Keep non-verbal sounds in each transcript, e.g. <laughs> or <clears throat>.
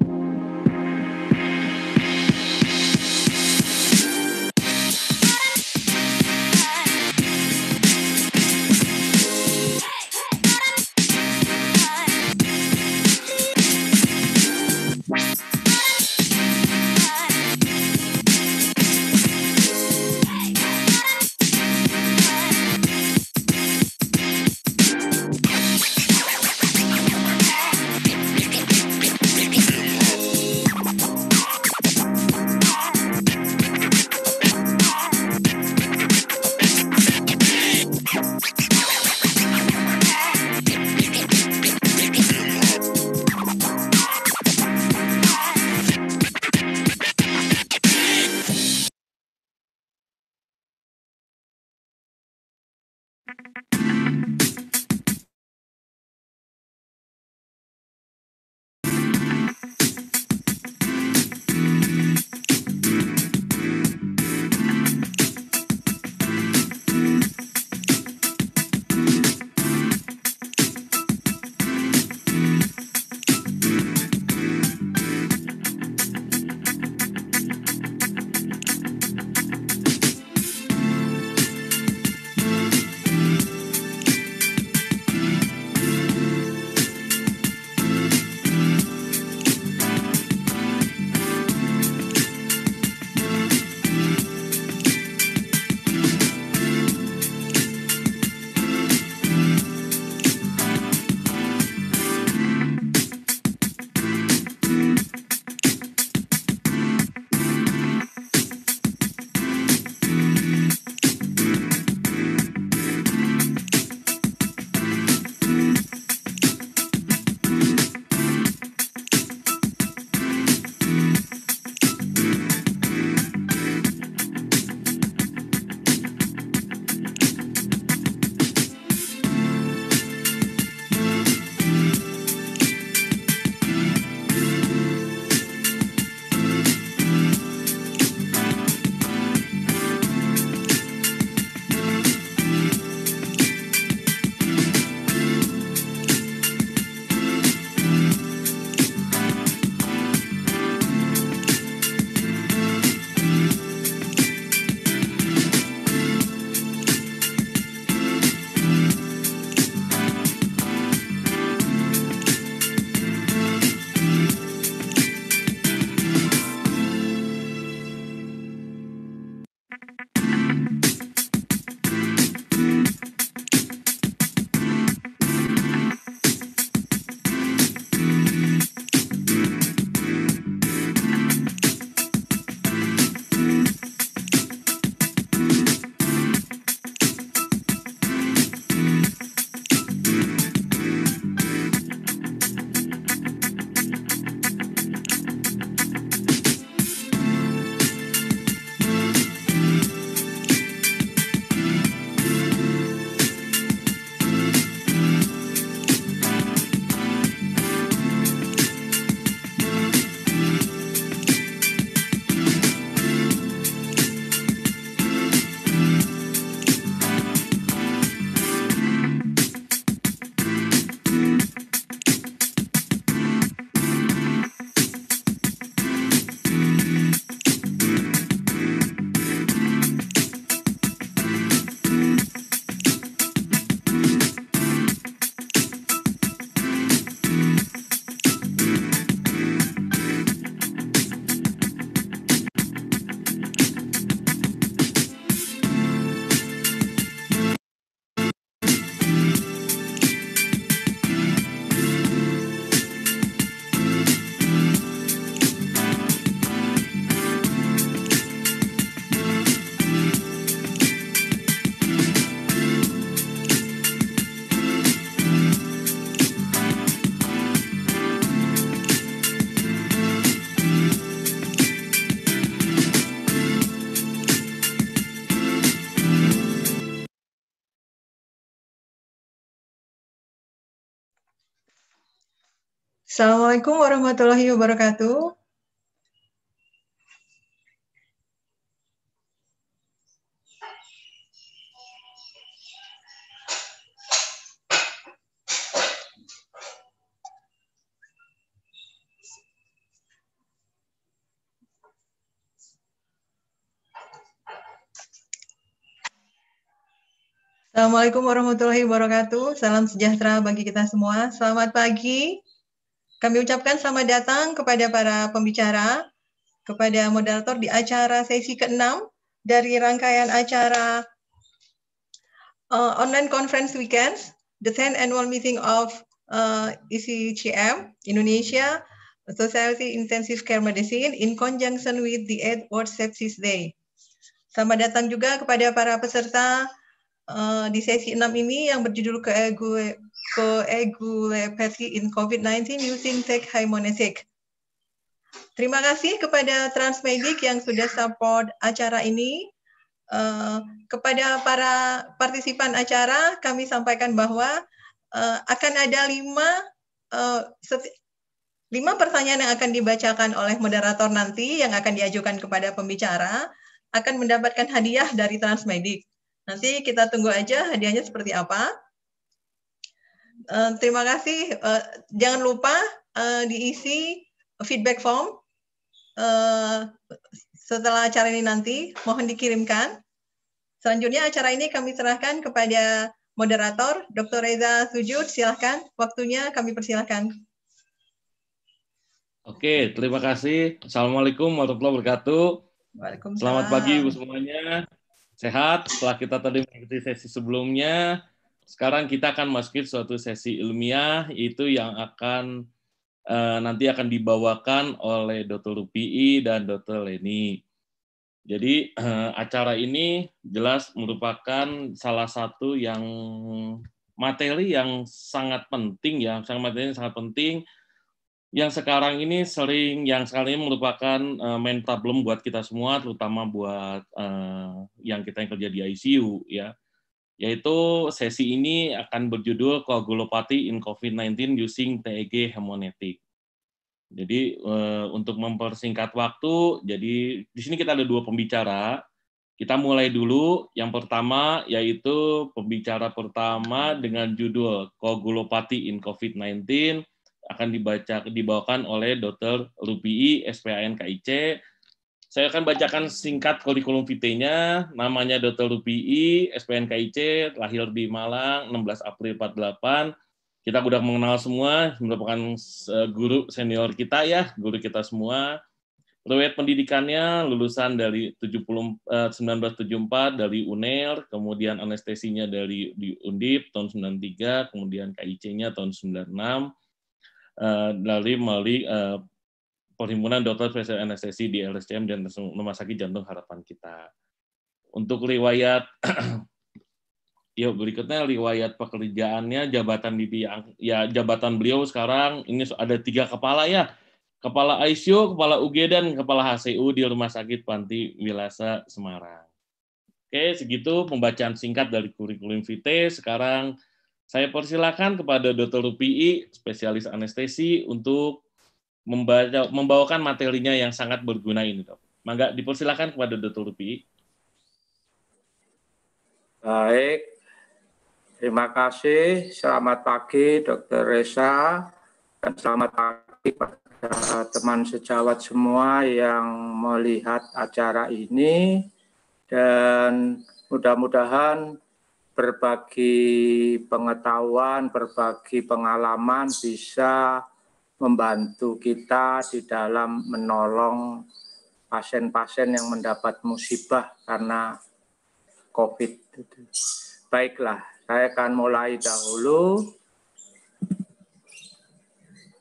thank you. Assalamualaikum warahmatullahi wabarakatuh. Assalamualaikum warahmatullahi wabarakatuh. Salam sejahtera bagi kita semua. Selamat pagi. Kami ucapkan selamat datang kepada para pembicara, kepada moderator di acara sesi ke-6 dari rangkaian acara uh, online conference weekends, the 10th annual meeting of uh, ECCM Indonesia, Society Intensive Care Medicine in conjunction with the Edward Sepsis Day. Selamat datang juga kepada para peserta uh, di sesi 6 ini yang berjudul ke coagulopathy in COVID-19 using tech hymonetic. Terima kasih kepada Transmedic yang sudah support acara ini. Uh, kepada para partisipan acara, kami sampaikan bahwa uh, akan ada lima, uh, lima pertanyaan yang akan dibacakan oleh moderator nanti yang akan diajukan kepada pembicara akan mendapatkan hadiah dari Transmedik. Nanti kita tunggu aja hadiahnya seperti apa. Eh, terima kasih. Uh, jangan lupa uh, diisi feedback form uh, setelah acara ini nanti. Mohon dikirimkan. Selanjutnya acara ini kami serahkan kepada moderator Dr. Reza Sujud. Silahkan, waktunya kami persilahkan. Oke, terima kasih. Assalamualaikum warahmatullahi wabarakatuh. Selamat pagi Ibu semuanya. Sehat setelah kita tadi mengikuti sesi sebelumnya sekarang kita akan masukin suatu sesi ilmiah itu yang akan uh, nanti akan dibawakan oleh Dr. Rupi dan Dr. Leni. Jadi uh, acara ini jelas merupakan salah satu yang materi yang sangat penting ya, sangat materi yang sangat penting yang sekarang ini sering yang sekarang ini merupakan uh, main problem buat kita semua terutama buat uh, yang kita yang kerja di ICU ya yaitu sesi ini akan berjudul koagulopati in COVID-19 using TEG Hemonetik. Jadi eh, untuk mempersingkat waktu, jadi di sini kita ada dua pembicara. Kita mulai dulu yang pertama yaitu pembicara pertama dengan judul koagulopati in COVID-19 akan dibaca dibawakan oleh Dr. Rubii SPAN KIC saya akan bacakan singkat kurikulum vitae-nya. Namanya Dr. SPN SPNKIC, lahir di Malang 16 April 48. Kita sudah mengenal semua, merupakan eh, guru senior kita ya, guru kita semua. Riwayat pendidikannya lulusan dari 70, 1974 eh, dari UNER, kemudian anestesinya dari di Undip tahun 93, kemudian KIC-nya tahun 96 enam eh, dari melalui Perhimpunan Dokter Spesial Anestesi di LSCM dan Rumah Sakit Jantung Harapan kita. Untuk riwayat <clears throat> ya berikutnya riwayat pekerjaannya jabatan di ya jabatan beliau sekarang ini ada tiga kepala ya kepala ICU kepala UG dan kepala HCU di Rumah Sakit Panti Wilasa Semarang oke segitu pembacaan singkat dari kurikulum vitae sekarang saya persilakan kepada Dr. Rupi, spesialis anestesi, untuk membaca, membawakan materinya yang sangat berguna ini, dok. Mangga dipersilakan kepada Dr. Rupi. Baik, terima kasih. Selamat pagi, Dr. Reza, dan selamat pagi pada teman sejawat semua yang melihat acara ini. Dan mudah-mudahan berbagi pengetahuan, berbagi pengalaman bisa membantu kita di dalam menolong pasien-pasien yang mendapat musibah karena COVID. Baiklah, saya akan mulai dahulu.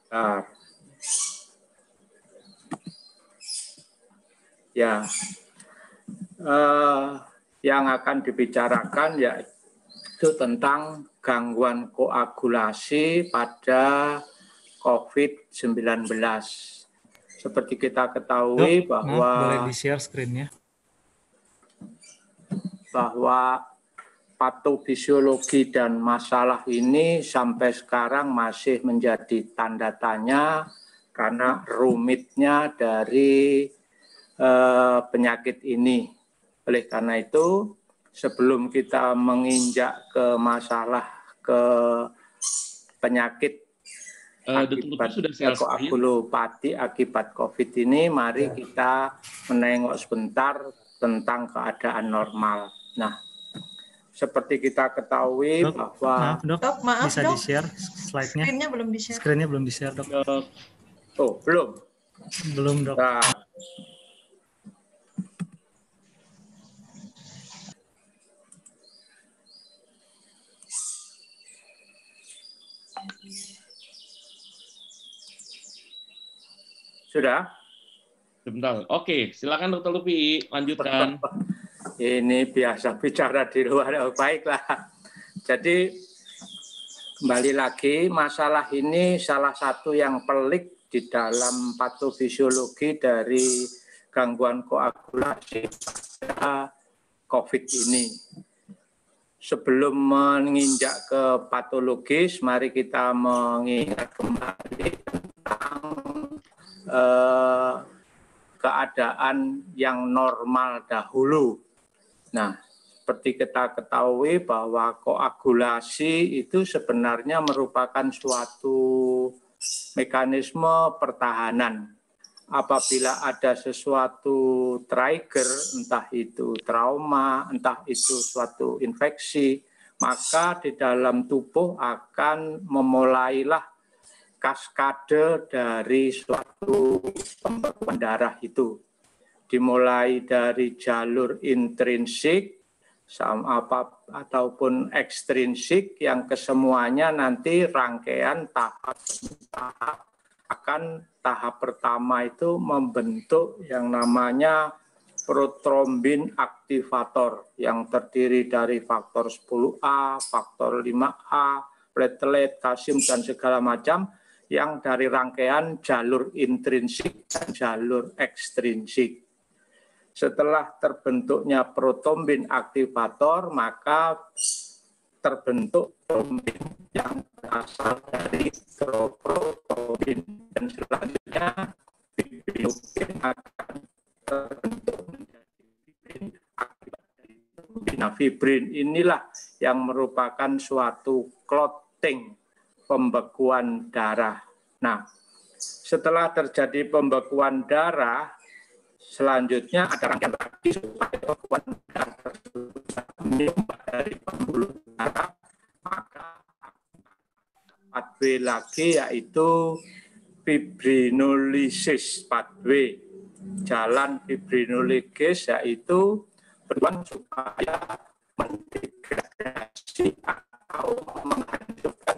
Nah, ya, uh, yang akan dibicarakan yaitu tentang gangguan koagulasi pada COVID-19. Seperti kita ketahui Duh, bahwa boleh di-share screen-nya. Bahwa patofisiologi dan masalah ini sampai sekarang masih menjadi tanda tanya karena rumitnya dari eh, penyakit ini. Oleh karena itu, sebelum kita menginjak ke masalah ke penyakit Uh, akibat sudah ya, koagulopati ya? akibat COVID ini, mari ya. kita menengok sebentar tentang keadaan normal. Nah, seperti kita ketahui dok, bahwa maaf dok, dok maaf, bisa dok. di share slide-nya. Screen-nya belum di share. Screen-nya belum di share dok. dok. Oh belum. Belum dok. Nah, Sudah? Sebentar. Oke, silakan Dr Lupi lanjutkan. Ini biasa bicara di luar. Oh, baiklah. Jadi kembali lagi masalah ini salah satu yang pelik di dalam patofisiologi dari gangguan koagulasi COVID ini. Sebelum menginjak ke patologis, mari kita mengingat kembali eh, keadaan yang normal dahulu. Nah, seperti kita ketahui bahwa koagulasi itu sebenarnya merupakan suatu mekanisme pertahanan. Apabila ada sesuatu trigger, entah itu trauma, entah itu suatu infeksi, maka di dalam tubuh akan memulailah kaskade dari suatu pembekuan darah itu. Dimulai dari jalur intrinsik sama apa ataupun ekstrinsik yang kesemuanya nanti rangkaian tahap-tahap akan tahap pertama itu membentuk yang namanya protrombin aktivator yang terdiri dari faktor 10A, faktor 5A, platelet, kalsium dan segala macam yang dari rangkaian jalur intrinsik dan jalur ekstrinsik. Setelah terbentuknya protombin aktivator, maka terbentuk trombin yang berasal dari protombin dan selanjutnya bibinogen akan terbentuk Nah, fibrin inilah yang merupakan suatu clotting pembekuan darah. Nah, setelah terjadi pembekuan darah, selanjutnya ada rangkaian lagi supaya pembekuan darah tersebut menyumbat dari pembuluh darah, maka 4B lagi yaitu fibrinolisis 4 b Jalan fibrinolisis yaitu bertujuan supaya mendegradasi atau menghancurkan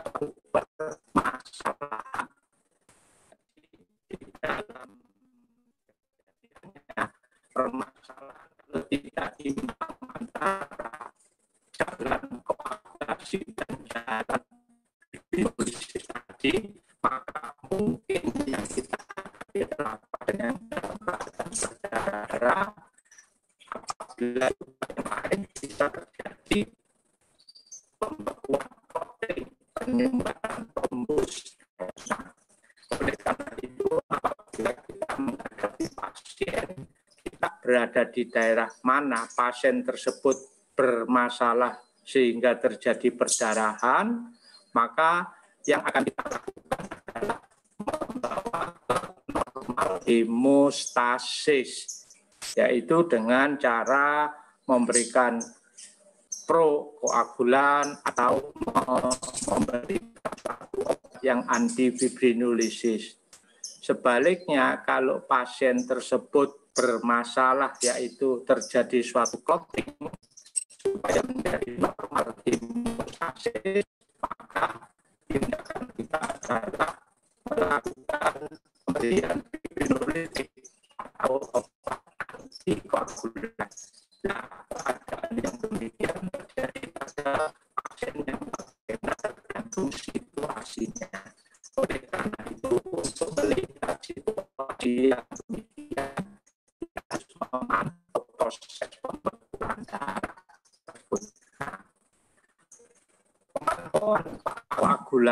reaksi penjara tadi maka mungkin yang kita hadapi adalah dengan dampak secara apabila kemarin bisa terjadi pembekuan protein penyumbatan tembus oleh karena itu apabila kita menghadapi pasien kita berada di daerah mana pasien tersebut bermasalah sehingga terjadi perdarahan, maka yang akan kita lakukan adalah membawa ke normal hemostasis, yaitu dengan cara memberikan prokoagulan atau memberikan satu obat yang antifibrinolisis. Sebaliknya, kalau pasien tersebut bermasalah, yaitu terjadi suatu clotting, supaya menjadi tertimbun akses maka tindakan kita adalah melakukan pemberian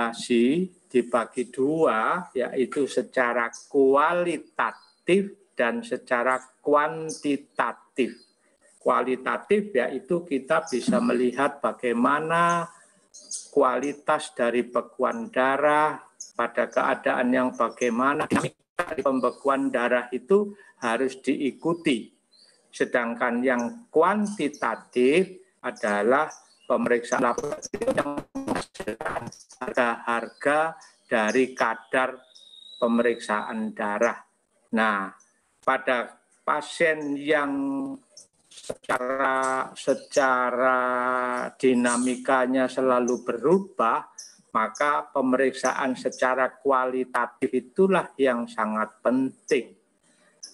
akumulasi dibagi dua, yaitu secara kualitatif dan secara kuantitatif. Kualitatif yaitu kita bisa melihat bagaimana kualitas dari bekuan darah pada keadaan yang bagaimana pembekuan darah itu harus diikuti. Sedangkan yang kuantitatif adalah pemeriksaan laboratorium yang pada harga dari kadar pemeriksaan darah. Nah, pada pasien yang secara secara dinamikanya selalu berubah, maka pemeriksaan secara kualitatif itulah yang sangat penting.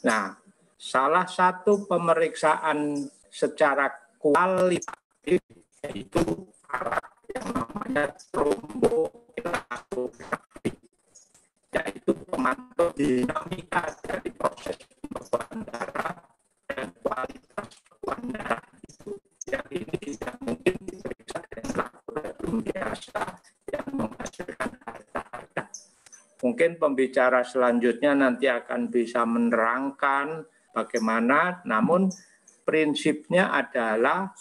Nah, salah satu pemeriksaan secara kualitatif itu alat yang namanya tromboelastografik yaitu pemantau dinamika dari proses pembekuan darah dan kualitas pembekuan darah itu yang ini tidak mungkin diperiksa dengan laboratorium biasa yang menghasilkan harta-harta. Mungkin pembicara selanjutnya nanti akan bisa menerangkan bagaimana, namun prinsipnya adalah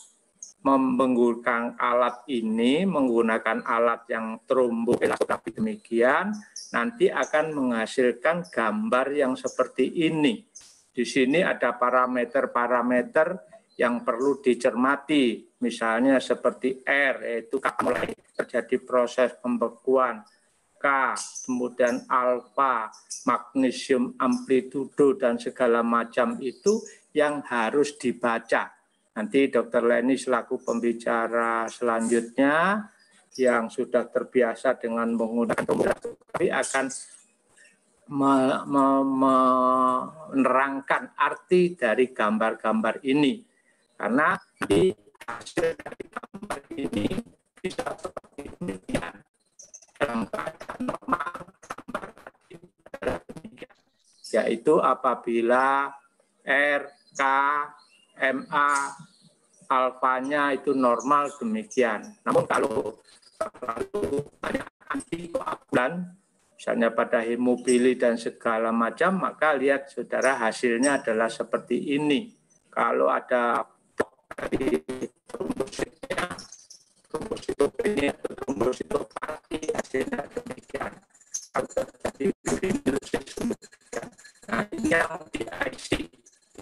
menggunakan alat ini, menggunakan alat yang terumbu, tromboelastografik demikian, nanti akan menghasilkan gambar yang seperti ini. Di sini ada parameter-parameter yang perlu dicermati, misalnya seperti R, yaitu mulai terjadi proses pembekuan, K, kemudian alfa, magnesium amplitudo, dan segala macam itu yang harus dibaca Nanti Dr. Leni selaku pembicara selanjutnya yang sudah terbiasa dengan menggunakan tomografi akan menerangkan arti dari gambar-gambar ini. Karena di hasil dari gambar ini bisa seperti demikian. Gambar normal, Yaitu apabila rk MA alfanya itu normal demikian. Namun kalau terlalu banyak antikoagulan, misalnya pada hemofili dan segala macam, maka lihat saudara hasilnya adalah seperti ini. Kalau ada dari trombositnya, trombositopenia atau trombositopati hasilnya demikian. Kalau terjadi Nah, ini yang di ICU.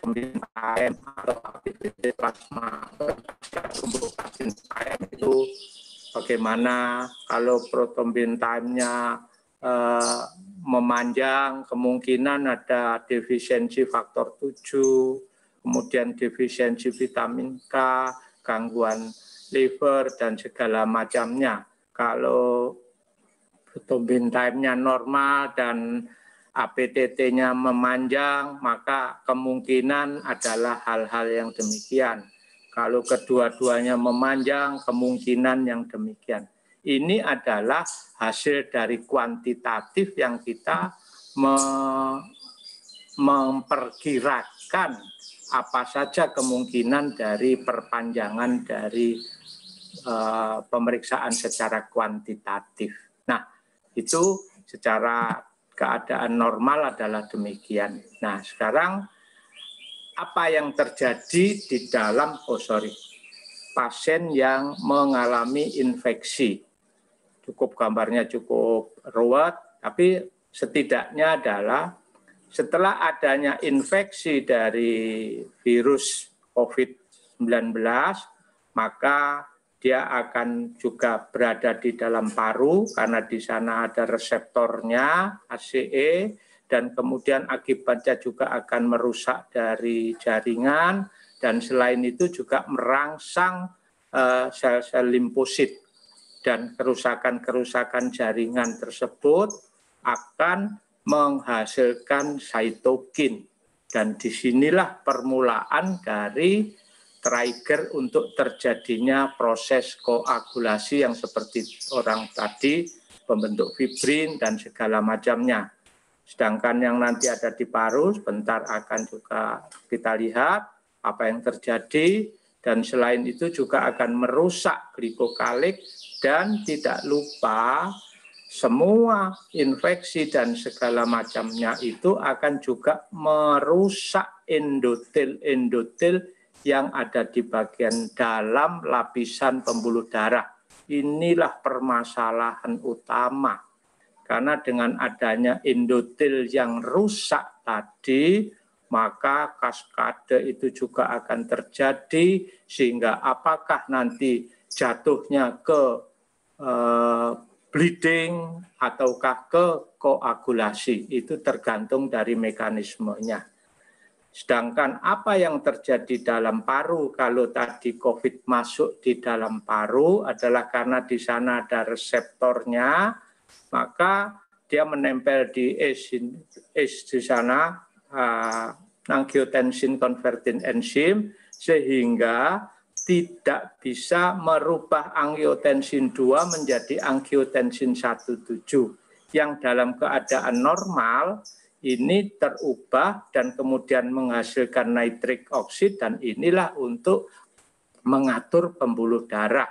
pemberian AM atau aktivitas plasma untuk vaksin AM itu bagaimana kalau protombin time-nya uh, memanjang kemungkinan ada defisiensi faktor 7, kemudian defisiensi vitamin K, gangguan liver dan segala macamnya. Kalau protombin time-nya normal dan APTT-nya memanjang, maka kemungkinan adalah hal-hal yang demikian. Kalau kedua-duanya memanjang, kemungkinan yang demikian. Ini adalah hasil dari kuantitatif yang kita memperkirakan apa saja kemungkinan dari perpanjangan dari eh, pemeriksaan secara kuantitatif. Nah, itu secara keadaan normal adalah demikian. Nah, sekarang apa yang terjadi di dalam oh sorry, pasien yang mengalami infeksi. Cukup gambarnya cukup ruwet, tapi setidaknya adalah setelah adanya infeksi dari virus COVID-19, maka dia akan juga berada di dalam paru karena di sana ada reseptornya ACE dan kemudian akibatnya juga akan merusak dari jaringan dan selain itu juga merangsang eh, sel-sel limfosit dan kerusakan-kerusakan jaringan tersebut akan menghasilkan cytokine dan disinilah permulaan dari trigger untuk terjadinya proses koagulasi yang seperti orang tadi, pembentuk fibrin dan segala macamnya. Sedangkan yang nanti ada di paru sebentar akan juga kita lihat apa yang terjadi dan selain itu juga akan merusak glikokalik dan tidak lupa semua infeksi dan segala macamnya itu akan juga merusak endotel-endotel yang ada di bagian dalam lapisan pembuluh darah. Inilah permasalahan utama. Karena dengan adanya endotel yang rusak tadi, maka kaskade itu juga akan terjadi sehingga apakah nanti jatuhnya ke eh, bleeding ataukah ke koagulasi itu tergantung dari mekanismenya. Sedangkan apa yang terjadi dalam paru kalau tadi COVID masuk di dalam paru adalah karena di sana ada reseptornya, maka dia menempel di s di sana, uh, angiotensin converting enzim, sehingga tidak bisa merubah angiotensin 2 menjadi angiotensin 17 yang dalam keadaan normal ini terubah dan kemudian menghasilkan nitric oxide dan inilah untuk mengatur pembuluh darah.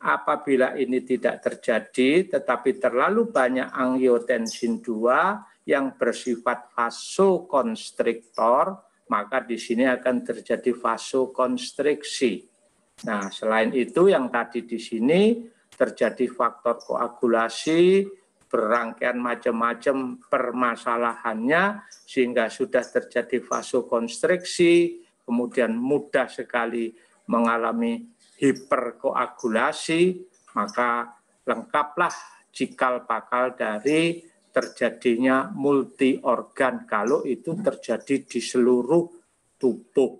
Apabila ini tidak terjadi tetapi terlalu banyak angiotensin 2 yang bersifat vasokonstriktor, maka di sini akan terjadi vasokonstriksi. Nah, selain itu yang tadi di sini terjadi faktor koagulasi, berangkaian macam-macam permasalahannya sehingga sudah terjadi vasokonstriksi, kemudian mudah sekali mengalami hiperkoagulasi, maka lengkaplah cikal bakal dari terjadinya multi organ kalau itu terjadi di seluruh tubuh.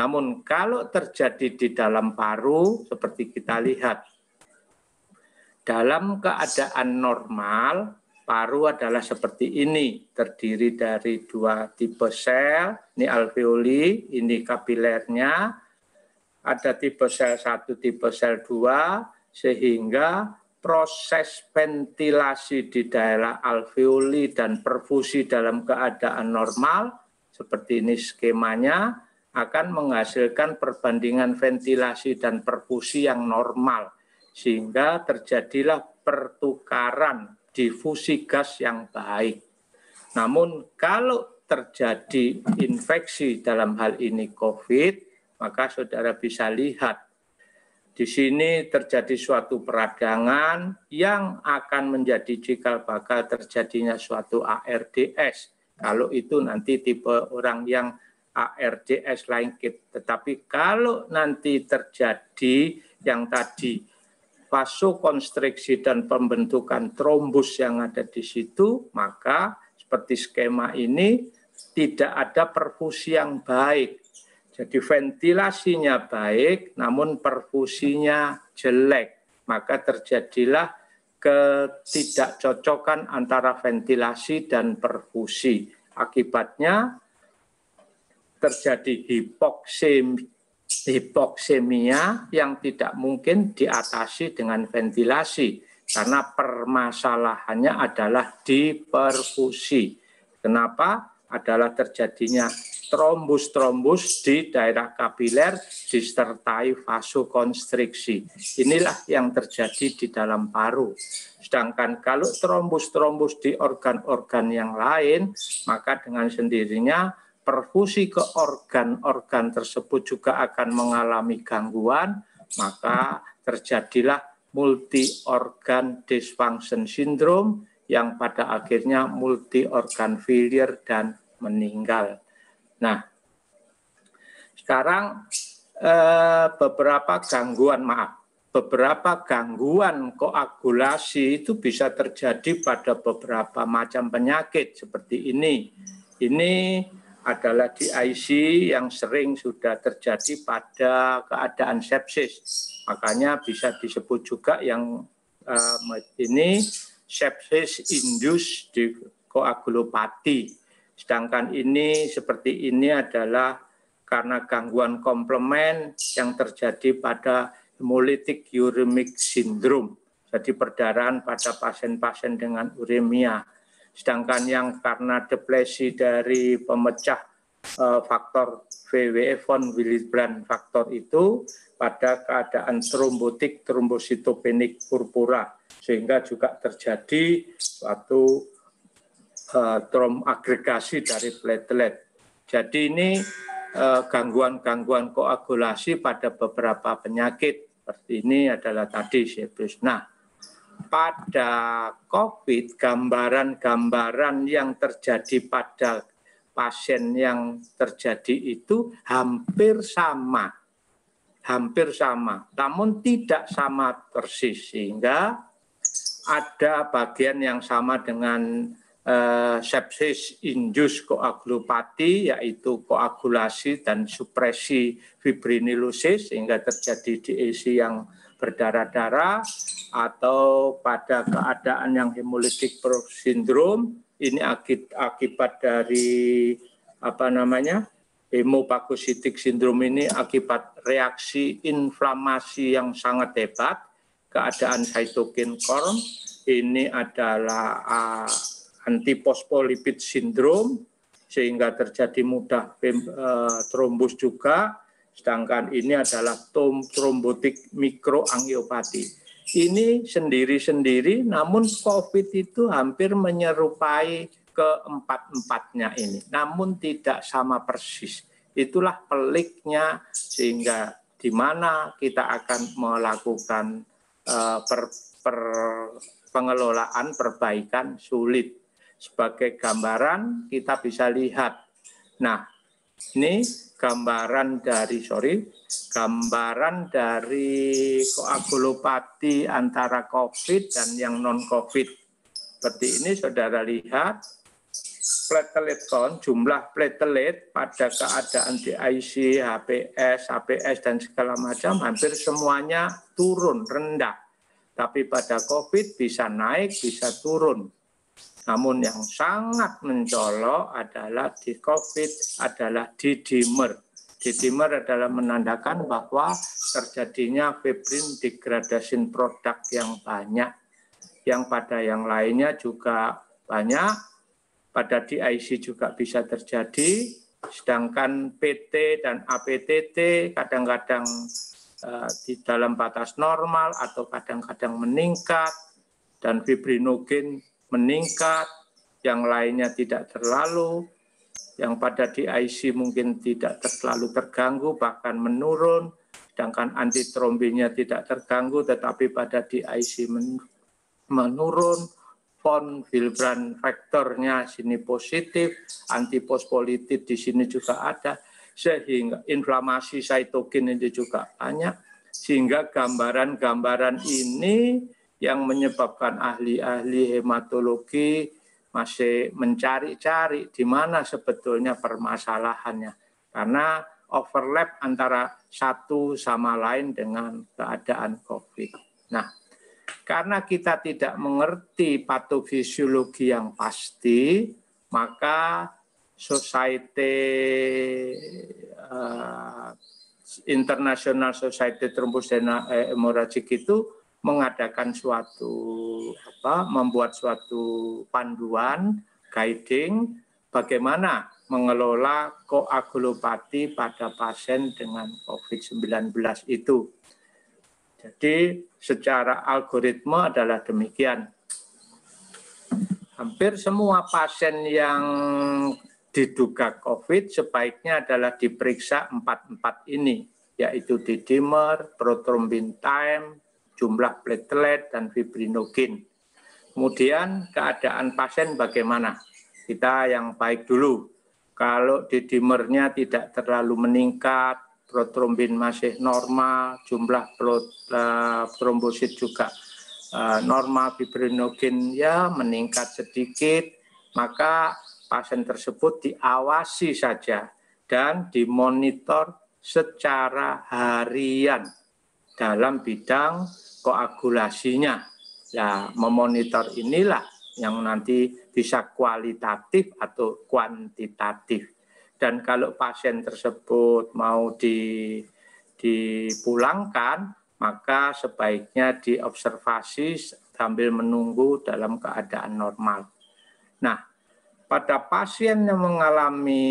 Namun kalau terjadi di dalam paru seperti kita lihat dalam keadaan normal, paru adalah seperti ini, terdiri dari dua tipe sel, ini alveoli, ini kapilernya, ada tipe sel satu, tipe sel dua, sehingga proses ventilasi di daerah alveoli dan perfusi dalam keadaan normal, seperti ini skemanya, akan menghasilkan perbandingan ventilasi dan perfusi yang normal sehingga terjadilah pertukaran difusi gas yang baik. Namun kalau terjadi infeksi dalam hal ini COVID, maka saudara bisa lihat di sini terjadi suatu peradangan yang akan menjadi cikal bakal terjadinya suatu ARDS. Kalau itu nanti tipe orang yang ARDS lain, Tetapi kalau nanti terjadi yang tadi vasokonstriksi dan pembentukan trombus yang ada di situ, maka seperti skema ini tidak ada perfusi yang baik. Jadi ventilasinya baik, namun perfusinya jelek. Maka terjadilah ketidakcocokan antara ventilasi dan perfusi. Akibatnya terjadi hipoksemi hipoksemia yang tidak mungkin diatasi dengan ventilasi karena permasalahannya adalah di perfusi. Kenapa? Adalah terjadinya trombus-trombus di daerah kapiler disertai vasokonstriksi. Inilah yang terjadi di dalam paru. Sedangkan kalau trombus-trombus di organ-organ yang lain, maka dengan sendirinya perfusi ke organ-organ tersebut juga akan mengalami gangguan, maka terjadilah multi organ dysfunction syndrome yang pada akhirnya multi organ failure dan meninggal. Nah, sekarang eh, beberapa gangguan maaf, beberapa gangguan koagulasi itu bisa terjadi pada beberapa macam penyakit seperti ini. Ini adalah di IC yang sering sudah terjadi pada keadaan sepsis. Makanya bisa disebut juga yang uh, ini sepsis induced di koagulopati. Sedangkan ini seperti ini adalah karena gangguan komplement yang terjadi pada hemolytic uremic syndrome. Jadi perdarahan pada pasien-pasien dengan uremia. Sedangkan yang karena depresi dari pemecah uh, faktor VWF von Willebrand faktor itu pada keadaan trombotik trombositopenik purpura sehingga juga terjadi suatu uh, trom agregasi dari platelet. Jadi ini eh, gangguan-gangguan uh, koagulasi pada beberapa penyakit seperti ini adalah tadi sepsis. Nah, pada COVID, gambaran-gambaran yang terjadi pada pasien yang terjadi itu hampir sama. Hampir sama, namun tidak sama persis. Sehingga ada bagian yang sama dengan eh, sepsis injus koagulopati, yaitu koagulasi dan supresi fibrinolisis sehingga terjadi DAC yang berdarah-darah atau pada keadaan yang hemolytic syndrome ini akibat akibat dari apa namanya hemopagositik sindrom ini akibat reaksi inflamasi yang sangat hebat keadaan cytokine storm ini adalah uh, ah, antipospolipid sindrom sehingga terjadi mudah uh, eh, trombus juga Sedangkan ini adalah trombotik mikroangiopati. Ini sendiri-sendiri, namun COVID itu hampir menyerupai keempat-empatnya ini. Namun tidak sama persis. Itulah peliknya sehingga di mana kita akan melakukan uh, per, per pengelolaan perbaikan sulit. Sebagai gambaran kita bisa lihat. Nah, ini gambaran dari sorry, gambaran dari koagulopati antara COVID dan yang non COVID. Seperti ini saudara lihat platelet count, jumlah platelet pada keadaan di IC, HPS, APS dan segala macam hampir semuanya turun rendah. Tapi pada COVID bisa naik, bisa turun. Namun yang sangat mencolok adalah di COVID adalah di dimer. Didimer adalah menandakan bahwa terjadinya fibrin degradasi produk yang banyak, yang pada yang lainnya juga banyak, pada DIC juga bisa terjadi, sedangkan PT dan APTT kadang-kadang eh, di dalam batas normal atau kadang-kadang meningkat, dan fibrinogen meningkat, yang lainnya tidak terlalu, yang pada di IC mungkin tidak terlalu terganggu, bahkan menurun, sedangkan antitrombinnya tidak terganggu, tetapi pada di IC menurun, von Wilbrand faktornya sini positif, antipospolitik di sini juga ada, sehingga inflamasi cytokine itu juga banyak, sehingga gambaran-gambaran ini yang menyebabkan ahli-ahli hematologi masih mencari-cari di mana sebetulnya permasalahannya. Karena overlap antara satu sama lain dengan keadaan COVID. Nah, karena kita tidak mengerti patofisiologi yang pasti, maka society uh, international society Thrombosis hemorrhagic itu mengadakan suatu apa membuat suatu panduan guiding bagaimana mengelola koagulopati pada pasien dengan COVID-19 itu. Jadi secara algoritma adalah demikian. Hampir semua pasien yang diduga COVID sebaiknya adalah diperiksa empat-empat ini, yaitu D-dimer, protrombin time, jumlah platelet dan fibrinogen. Kemudian keadaan pasien bagaimana? Kita yang baik dulu. Kalau dimernya tidak terlalu meningkat, protrombin masih normal, jumlah eh, trombosit juga eh, normal, fibrinogen ya meningkat sedikit, maka pasien tersebut diawasi saja dan dimonitor secara harian dalam bidang koagulasinya. Ya, memonitor inilah yang nanti bisa kualitatif atau kuantitatif. Dan kalau pasien tersebut mau di, dipulangkan, maka sebaiknya diobservasi sambil menunggu dalam keadaan normal. Nah, pada pasien yang mengalami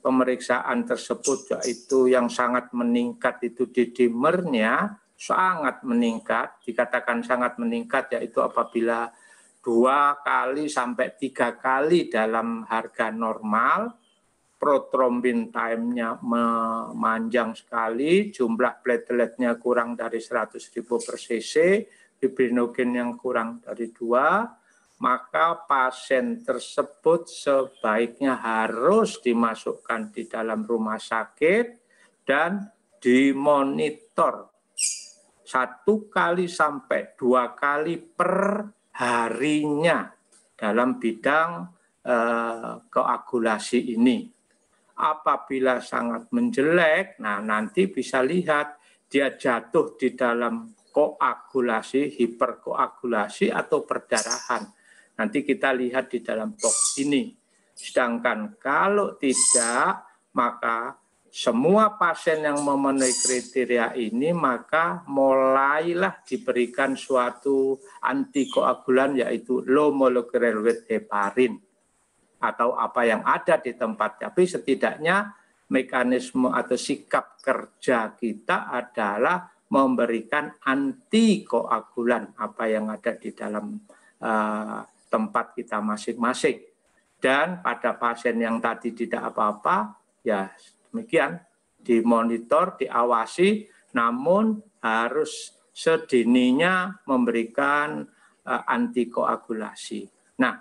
pemeriksaan tersebut yaitu yang sangat meningkat itu di dimernya sangat meningkat, dikatakan sangat meningkat yaitu apabila dua kali sampai tiga kali dalam harga normal, protrombin time-nya memanjang sekali, jumlah platelet-nya kurang dari ribu per cc, fibrinogen yang kurang dari dua, maka pasien tersebut sebaiknya harus dimasukkan di dalam rumah sakit dan dimonitor satu kali sampai dua kali per harinya dalam bidang eh, keagulasi ini. Apabila sangat menjelek, nah nanti bisa lihat dia jatuh di dalam koagulasi, hiperkoagulasi atau perdarahan. Nanti kita lihat di dalam box ini. Sedangkan kalau tidak, maka semua pasien yang memenuhi kriteria ini maka mulailah diberikan suatu antikoagulan yaitu low molecular weight heparin atau apa yang ada di tempat tapi setidaknya mekanisme atau sikap kerja kita adalah memberikan antikoagulan apa yang ada di dalam uh, tempat kita masing-masing dan pada pasien yang tadi tidak apa-apa ya demikian dimonitor, diawasi, namun harus sedininya memberikan eh, antikoagulasi. Nah,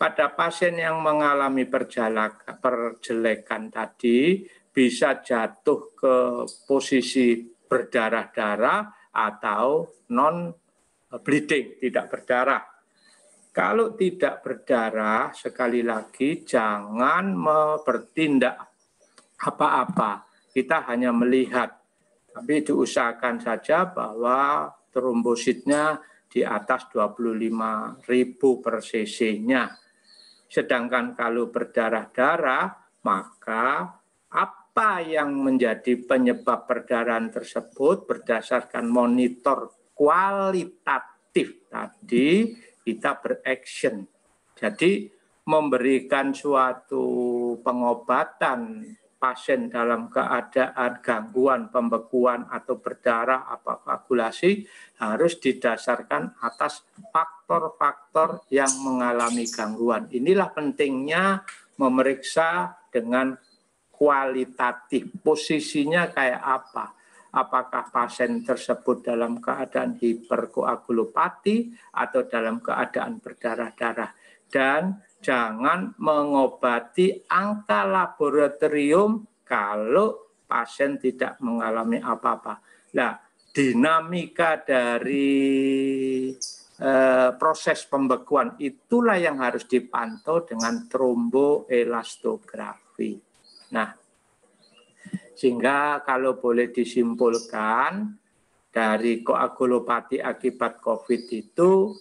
pada pasien yang mengalami perjelekan tadi bisa jatuh ke posisi berdarah-darah atau non eh, bleeding, tidak berdarah. Kalau tidak berdarah, sekali lagi jangan bertindak apa-apa. Kita hanya melihat. Tapi diusahakan saja bahwa trombositnya di atas 25 ribu per cc-nya. Sedangkan kalau berdarah-darah, maka apa yang menjadi penyebab perdarahan tersebut berdasarkan monitor kualitatif tadi kita beraction. Jadi memberikan suatu pengobatan pasien dalam keadaan gangguan pembekuan atau berdarah atau koagulasi harus didasarkan atas faktor-faktor yang mengalami gangguan. Inilah pentingnya memeriksa dengan kualitatif posisinya kayak apa apakah pasien tersebut dalam keadaan hiperkoagulopati atau dalam keadaan berdarah-darah dan jangan mengobati angka laboratorium kalau pasien tidak mengalami apa-apa. Nah, dinamika dari e, proses pembekuan itulah yang harus dipantau dengan tromboelastografi. Nah, sehingga kalau boleh disimpulkan dari koagulopati akibat COVID itu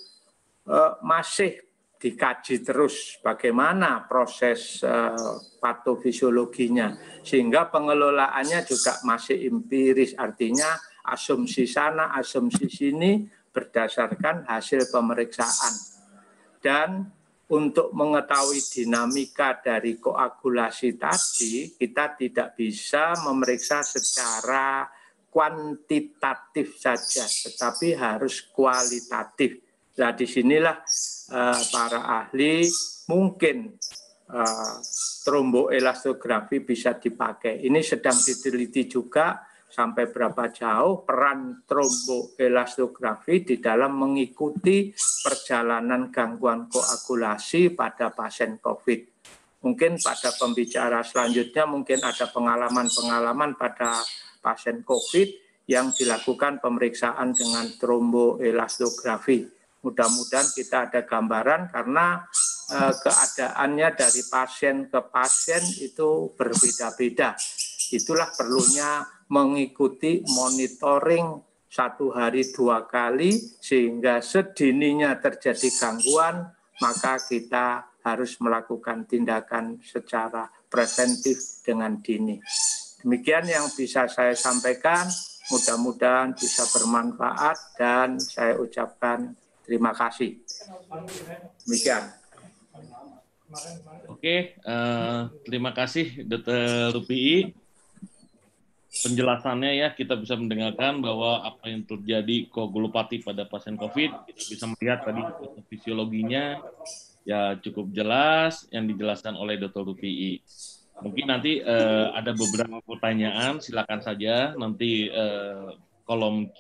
eh, masih dikaji terus bagaimana proses uh, patofisiologinya sehingga pengelolaannya juga masih empiris artinya asumsi sana asumsi sini berdasarkan hasil pemeriksaan dan untuk mengetahui dinamika dari koagulasi tadi kita tidak bisa memeriksa secara kuantitatif saja tetapi harus kualitatif nah disinilah Eh, para ahli mungkin uh, tromboelastografi bisa dipakai. Ini sedang diteliti juga sampai berapa jauh peran tromboelastografi di dalam mengikuti perjalanan gangguan koagulasi pada pasien COVID. Mungkin pada pembicara selanjutnya mungkin ada pengalaman-pengalaman pada pasien COVID yang dilakukan pemeriksaan dengan tromboelastografi. Mudah-mudahan kita ada gambaran karena eh, keadaannya dari pasien ke pasien itu berbeda-beda. Itulah perlunya mengikuti monitoring satu hari dua kali sehingga sedininya terjadi gangguan maka kita harus melakukan tindakan secara preventif dengan dini. Demikian yang bisa saya sampaikan. Mudah-mudahan bisa bermanfaat dan saya ucapkan Terima kasih. Demikian. Oke, uh, terima kasih Dr. Rupi. Penjelasannya ya, kita bisa mendengarkan bahwa apa yang terjadi koagulopati pada pasien COVID, kita bisa melihat tadi fisiologinya ya cukup jelas yang dijelaskan oleh Dr. Rupi. Mungkin nanti uh, ada beberapa pertanyaan, silakan saja nanti uh, kolom Q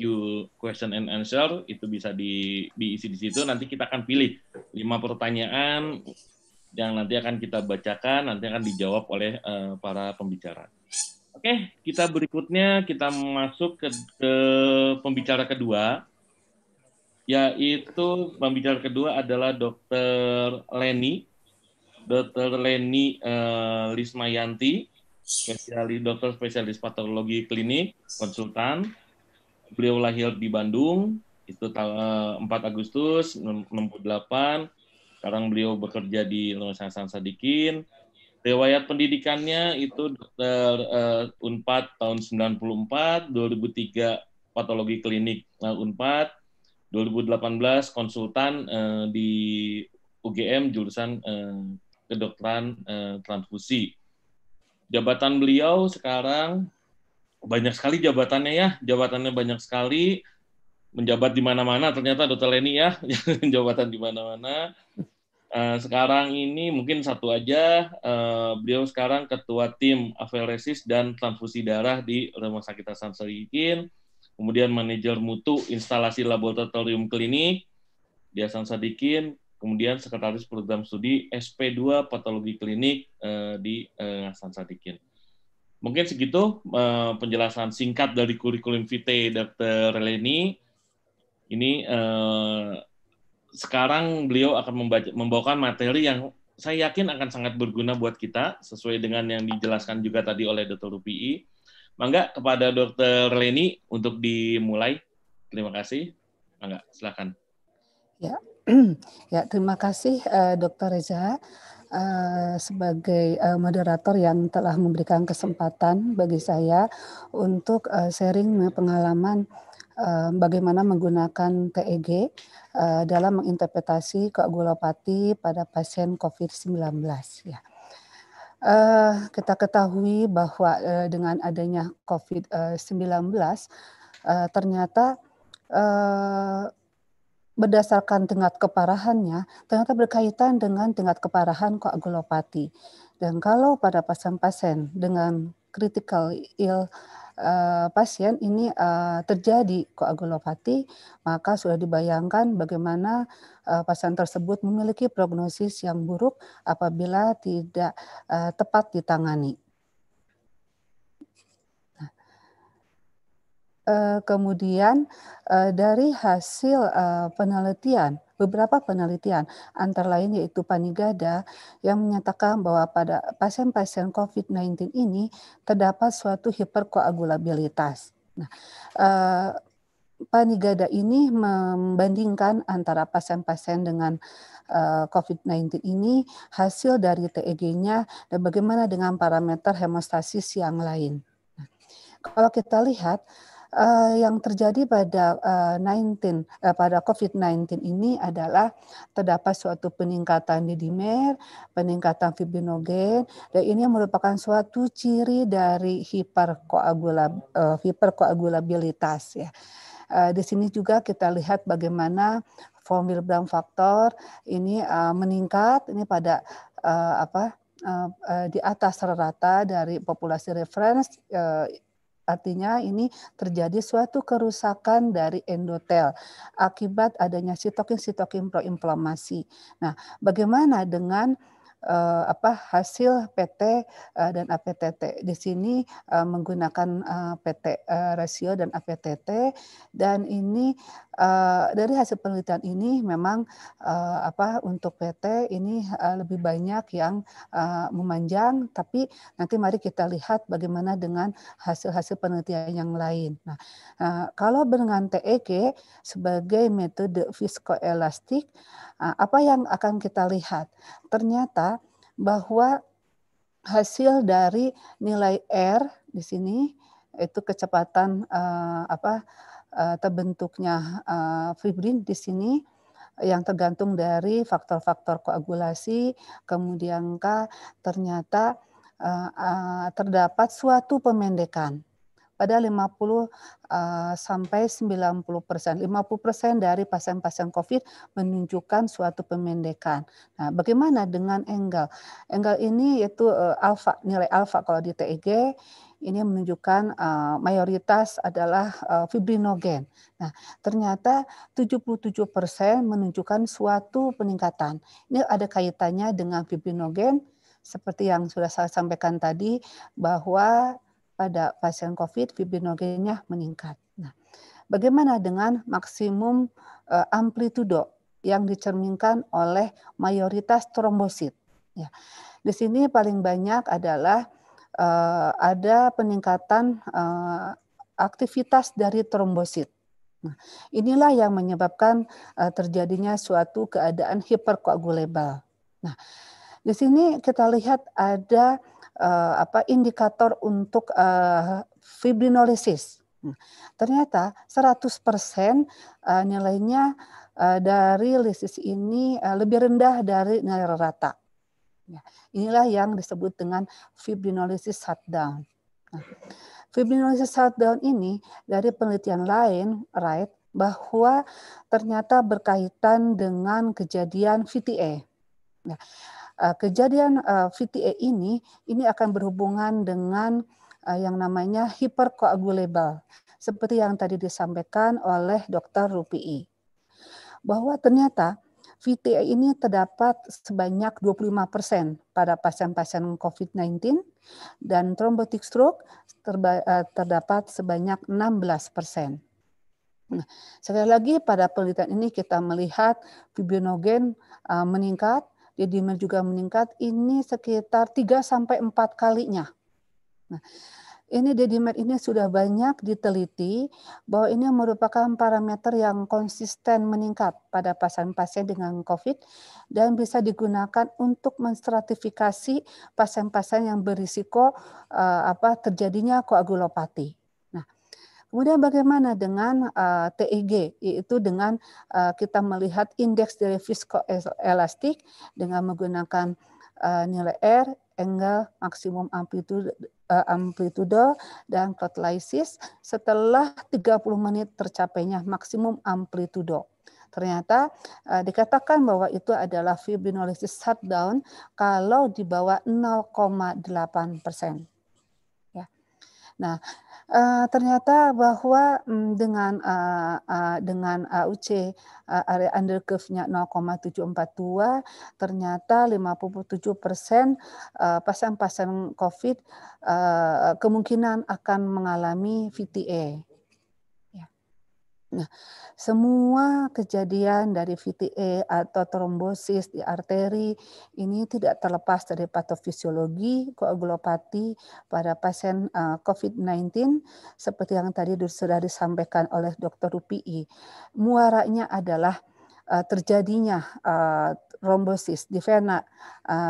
question and answer itu bisa di diisi di situ nanti kita akan pilih lima pertanyaan yang nanti akan kita bacakan nanti akan dijawab oleh uh, para pembicara. Oke, okay, kita berikutnya kita masuk ke, ke pembicara kedua yaitu pembicara kedua adalah Dr. Leni Dr. Leni uh, Lismayanti spesialis dokter spesialis patologi klinik konsultan beliau lahir di Bandung itu tanggal 4 eh, Agustus 68. Sekarang beliau bekerja di San Sadikin. Riwayat pendidikannya itu dokter uh, Unpad tahun 94, 2003 patologi klinik uh, Unpad, 2018 konsultan uh, di UGM jurusan uh, kedokteran uh, transfusi. Jabatan beliau sekarang banyak sekali jabatannya ya, jabatannya banyak sekali, menjabat di mana-mana. Ternyata Dr. Leni ya, <laughs> jabatan di mana-mana. Uh, sekarang ini mungkin satu aja, uh, beliau sekarang ketua tim afelesis dan transfusi darah di Rumah Sakit Hasan Sadikin, kemudian manajer mutu instalasi laboratorium klinik di Hasan Sadikin, kemudian sekretaris program studi SP2 patologi klinik uh, di uh, Hasan Sadikin. Mungkin segitu uh, penjelasan singkat dari kurikulum vitae Dr. Leni. Ini uh, sekarang beliau akan membaca, membawakan materi yang saya yakin akan sangat berguna buat kita sesuai dengan yang dijelaskan juga tadi oleh Dr. Rupi'i. Mangga kepada Dr. Leni untuk dimulai. Terima kasih. Mangga, silakan. Ya, <clears throat> ya terima kasih eh, Dr. Reza. Eh, sebagai uh, moderator yang telah memberikan kesempatan bagi saya untuk uh, sharing pengalaman uh, bagaimana menggunakan TEG uh, dalam menginterpretasi koagulopati pada pasien COVID-19 ya. Uh, kita ketahui bahwa uh, dengan adanya COVID-19 uh, ternyata uh, berdasarkan tingkat keparahannya ternyata berkaitan dengan tingkat keparahan koagulopati. Dan kalau pada pasien-pasien dengan critical ill uh, pasien ini uh, terjadi koagulopati, maka sudah dibayangkan bagaimana uh, pasien tersebut memiliki prognosis yang buruk apabila tidak uh, tepat ditangani. Eh, kemudian eh, dari hasil eh, penelitian beberapa penelitian antara lain yaitu Panigada yang menyatakan bahwa pada pasien-pasien COVID-19 ini terdapat suatu hiperkoagulabilitas. Nah, uh, Panigada ini membandingkan antara pasien-pasien dengan COVID-19 ini hasil dari TEG-nya dan bagaimana dengan parameter hemostasis yang lain. Nah, kalau kita lihat uh, yang terjadi pada uh, 19 uh, pada COVID-19 ini adalah terdapat suatu peningkatan di dimer, peningkatan fibrinogen dan ini merupakan suatu ciri dari hiperkoagulab, uh, hiperkoagulabilitas ya. Uh, di sini juga kita lihat bagaimana von Willebrand faktor ini uh, meningkat ini pada uh, apa di atas rata dari populasi reference artinya ini terjadi suatu kerusakan dari endotel akibat adanya sitokin-sitokin proinflamasi. Nah, bagaimana dengan uh, apa hasil PT uh, eh, dan APTT. Di sini uh, menggunakan uh, PT uh, rasio dan APTT dan ini Eh, dari hasil penelitian ini memang uh, apa untuk PT ini uh, lebih banyak yang uh, memanjang tapi nanti mari kita lihat bagaimana dengan hasil-hasil penelitian yang lain. Nah, uh, kalau dengan TEK sebagai metode viskoelastik uh, apa yang akan kita lihat? Ternyata bahwa hasil dari nilai R di sini itu kecepatan uh, apa Eh, terbentuknya eh, fibrin di sini yang tergantung dari faktor-faktor koagulasi, kemudian ternyata eh, terdapat suatu pemendekan pada 50 puluh sampai 90 persen. 50 persen dari pasien-pasien COVID menunjukkan suatu pemendekan. Nah, bagaimana dengan angle? Angle ini yaitu alfa, nilai alfa kalau di TEG ini menunjukkan eh, mayoritas adalah eh, fibrinogen. Nah, ternyata 77% menunjukkan suatu peningkatan. Ini ada kaitannya dengan fibrinogen seperti yang sudah saya sampaikan tadi bahwa pada pasien COVID fibrinogennya meningkat. Nah, bagaimana dengan maksimum uh, amplitudo yang dicerminkan oleh mayoritas trombosit? Ya. Di sini paling banyak adalah uh, ada peningkatan uh, aktivitas dari trombosit. Nah, inilah yang menyebabkan uh, terjadinya suatu keadaan hiperkoagulabel. Nah, di sini kita lihat ada uh, apa indikator untuk uh, fibrinolisis. Nah, ternyata 100% uh, nilainya uh, dari lisis ini uh, lebih rendah dari nilai rata. Ya, inilah yang disebut dengan fibrinolisis shutdown. Nah, fibrinolysis shutdown ini dari penelitian lain, right, bahwa ternyata berkaitan dengan kejadian VTE. Nah, ya, eh, kejadian eh, VTE ini ini akan berhubungan dengan eh, yang namanya hypercoagulable seperti yang tadi disampaikan oleh Dr. Rupi. bahwa ternyata VTE ini terdapat sebanyak 25% pada pasien-pasien COVID-19 dan thrombotic stroke eh, terdapat sebanyak 16%. Nah, sekali lagi pada penelitian ini kita melihat fibrinogen uh, meningkat, dedimer juga meningkat ini sekitar 3 sampai 4 kalinya. Nah, ini dedimer ini sudah banyak diteliti bahwa ini merupakan parameter yang konsisten meningkat pada pasien-pasien dengan COVID dan bisa digunakan untuk menstratifikasi pasien-pasien yang berisiko uh, apa terjadinya koagulopati. Nah, kemudian bagaimana dengan uh, eh, TEG yaitu dengan uh, kita melihat indeks dari viskoelastik dengan menggunakan nilai R angle maksimum amplitude eh, amplitudo dan catalysis setelah 30 menit tercapainya maksimum amplitudo. Ternyata uh, dikatakan bahwa itu adalah fibrinolisis shutdown kalau di bawah 0,8 persen. Nah, uh, ternyata bahwa um, dengan uh, uh, dengan AUC uh, area under curve-nya 0,742 ternyata 57 persen uh, pasien-pasien COVID uh, kemungkinan akan mengalami VTE. Nah, semua kejadian dari VTE atau trombosis di arteri ini tidak terlepas dari patofisiologi koagulopati pada pasien eh, COVID-19 seperti yang tadi sudah disampaikan oleh Dr. Rupi Muaranya adalah eh, terjadinya eh, trombosis di vena,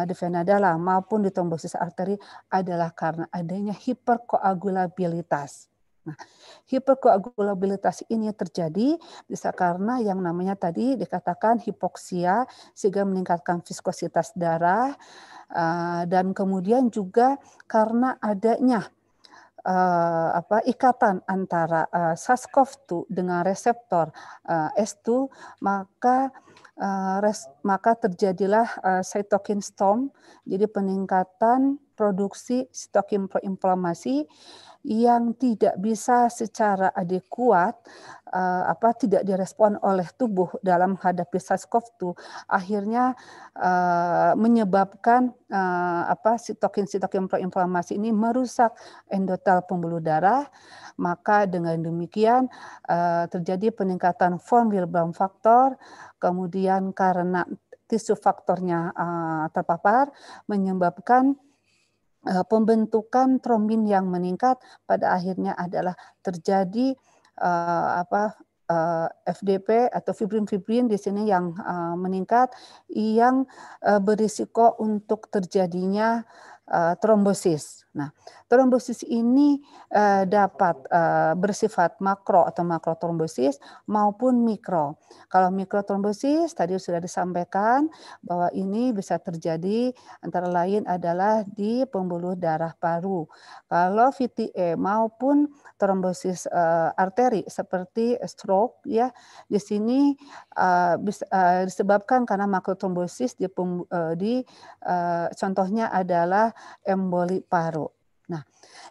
di vena dalam maupun di trombosis arteri adalah karena adanya hiperkoagulabilitas Nah, hiperkoagulabilitas ini terjadi bisa karena yang namanya tadi dikatakan hipoksia sehingga meningkatkan viskositas darah eh, dan kemudian juga karena adanya eh, apa ikatan antara eh, SARS-CoV-2 dengan reseptor S2 maka maka terjadilah cytokine storm jadi peningkatan produksi sitokin proinflamasi yang tidak bisa secara adekuat uh, eh, apa tidak direspon oleh tubuh dalam menghadapi SARS-CoV-2 akhirnya uh, menyebabkan uh, apa sitokin-sitokin proinflamasi ini merusak endotel pembuluh darah maka dengan demikian uh, terjadi peningkatan von willebrand faktor kemudian karena tisu faktornya uh, terpapar menyebabkan Eh, pembentukan trombin yang meningkat pada akhirnya adalah terjadi uh, apa uh, eh, FDP atau fibrin-fibrin di sini yang uh, meningkat yang uh, berisiko untuk terjadinya uh, trombosis Nah, trombosis ini uh, dapat uh, bersifat makro atau makro trombosis maupun mikro. Kalau mikro trombosis tadi sudah disampaikan bahwa ini bisa terjadi antara lain adalah di pembuluh darah paru. Kalau VTE maupun trombosis uh, arteri seperti stroke ya di sini uh, bisa, uh, disebabkan karena makrotrombosis di, uh, di uh, contohnya adalah emboli paru. Nah,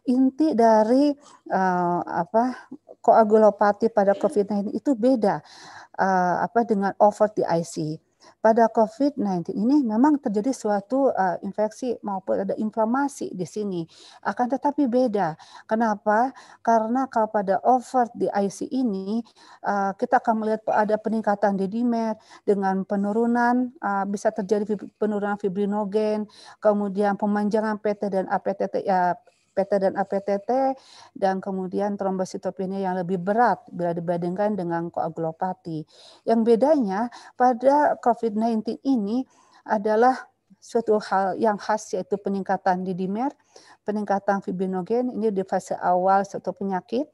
inti dari uh, apa koagulopati pada COVID-19 itu beda uh, apa dengan over the ICU pada COVID-19 ini memang terjadi suatu uh, infeksi maupun ada inflamasi di sini. Akan tetapi beda. Kenapa? Karena kalau pada over di IC ini uh, kita akan melihat ada peningkatan dedimer dengan penurunan uh, bisa terjadi penurunan fibrinogen, kemudian pemanjangan PT dan APTT uh, PT dan APTT dan kemudian trombositopenia yang lebih berat bila dibandingkan dengan koagulopati. Yang bedanya pada COVID-19 ini adalah suatu hal yang khas yaitu peningkatan didimer, peningkatan fibrinogen ini di fase awal suatu penyakit.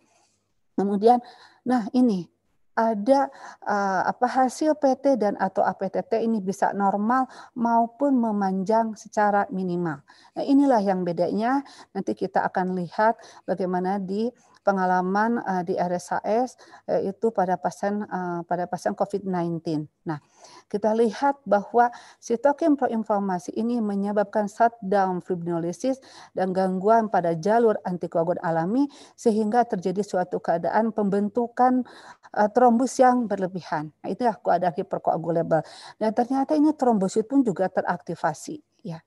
Kemudian nah ini ada uh, apa hasil PT dan atau APTT ini bisa normal maupun memanjang secara minimal. Nah, inilah yang bedanya nanti kita akan lihat bagaimana di pengalaman uh, di RSHS yaitu eh, pada pasien uh, pada pasien COVID-19. Nah, kita lihat bahwa sitokin proinflamasi ini menyebabkan shutdown fibrinolisis dan gangguan pada jalur antikoagulan alami sehingga terjadi suatu keadaan pembentukan uh, trombus yang berlebihan. Nah, itulah keadaan hiperkoagulable. Dan ternyata ini trombosit pun juga teraktivasi ya.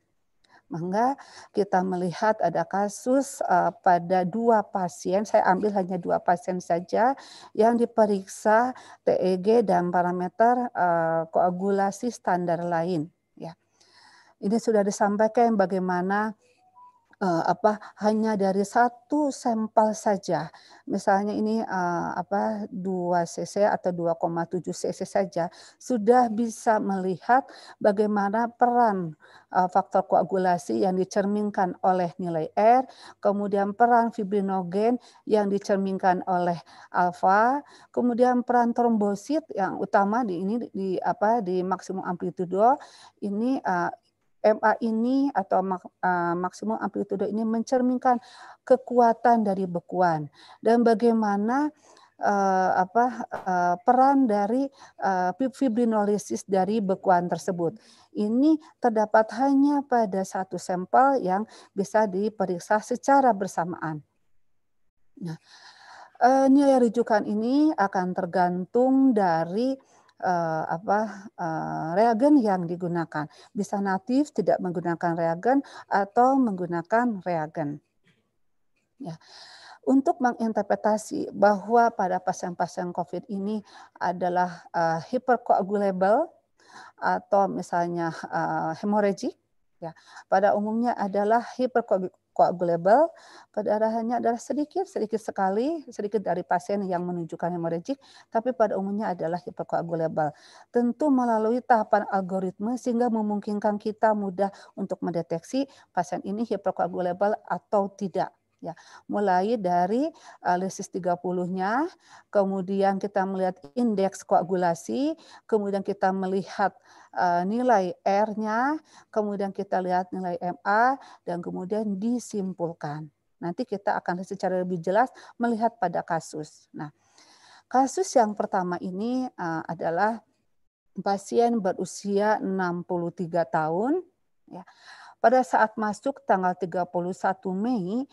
Maka kita melihat ada kasus eh, pada dua pasien, saya ambil hanya dua pasien saja yang diperiksa TEG dan parameter eh, koagulasi standar lain. Ya, ini sudah disampaikan bagaimana uh, apa hanya dari satu sampel saja. Misalnya ini uh, apa 2 cc atau 2,7 cc saja sudah bisa melihat bagaimana peran uh, faktor koagulasi yang dicerminkan oleh nilai R, kemudian peran fibrinogen yang dicerminkan oleh alfa, kemudian peran trombosit yang utama di ini di apa di maksimum amplitudo ini uh, MA ini atau uh, maksimum amplitudo ini mencerminkan kekuatan dari bekuan dan bagaimana uh, apa uh, peran dari uh, fibrinolisis dari bekuan tersebut. Ini terdapat hanya pada satu sampel yang bisa diperiksa secara bersamaan. Nah, uh, nilai rujukan ini akan tergantung dari uh, apa uh, reagen yang digunakan. Bisa natif tidak menggunakan reagen atau menggunakan reagen. Ya untuk menginterpretasi bahwa pada pasien-pasien COVID ini adalah uh, eh, hipercoagulable atau misalnya uh, hemorrhagic, ya pada umumnya adalah hipercoagul koagulable pada arahannya adalah sedikit sedikit sekali sedikit dari pasien yang menunjukkan hemoragik tapi pada umumnya adalah hiperkoagulable tentu melalui tahapan algoritma sehingga memungkinkan kita mudah untuk mendeteksi pasien ini hiperkoagulable atau tidak ya mulai dari uh, eh, lesis 30-nya kemudian kita melihat indeks koagulasi kemudian kita melihat eh, nilai R-nya kemudian kita lihat nilai MA dan kemudian disimpulkan nanti kita akan secara lebih jelas melihat pada kasus nah kasus yang pertama ini eh, adalah pasien berusia 63 tahun ya pada saat masuk tanggal 31 Mei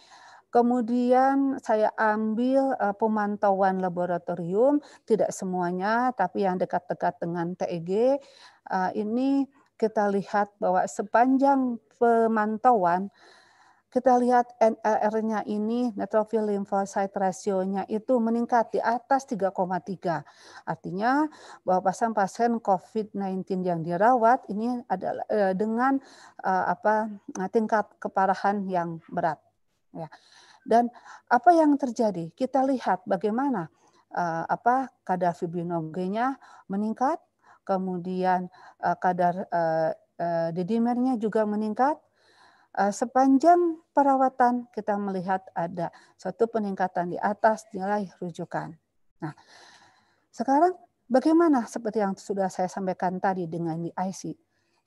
Kemudian saya ambil eh, pemantauan laboratorium, tidak semuanya, tapi yang dekat-dekat dengan TEG. Eh, ini kita lihat bahwa sepanjang pemantauan, kita lihat NLR-nya ini, neutrophil lymphocyte rasionya itu meningkat di atas 3,3. Artinya bahwa pasien-pasien COVID-19 yang dirawat ini adalah eh, dengan apa tingkat keparahan yang berat ya. Dan apa yang terjadi? Kita lihat bagaimana uh, apa kadar fibrinogennya meningkat, kemudian uh, eh, kadar uh, eh, uh, dedimernya juga meningkat. Uh, sepanjang perawatan kita melihat ada suatu peningkatan di atas nilai rujukan. Nah, sekarang bagaimana seperti yang sudah saya sampaikan tadi dengan di IC?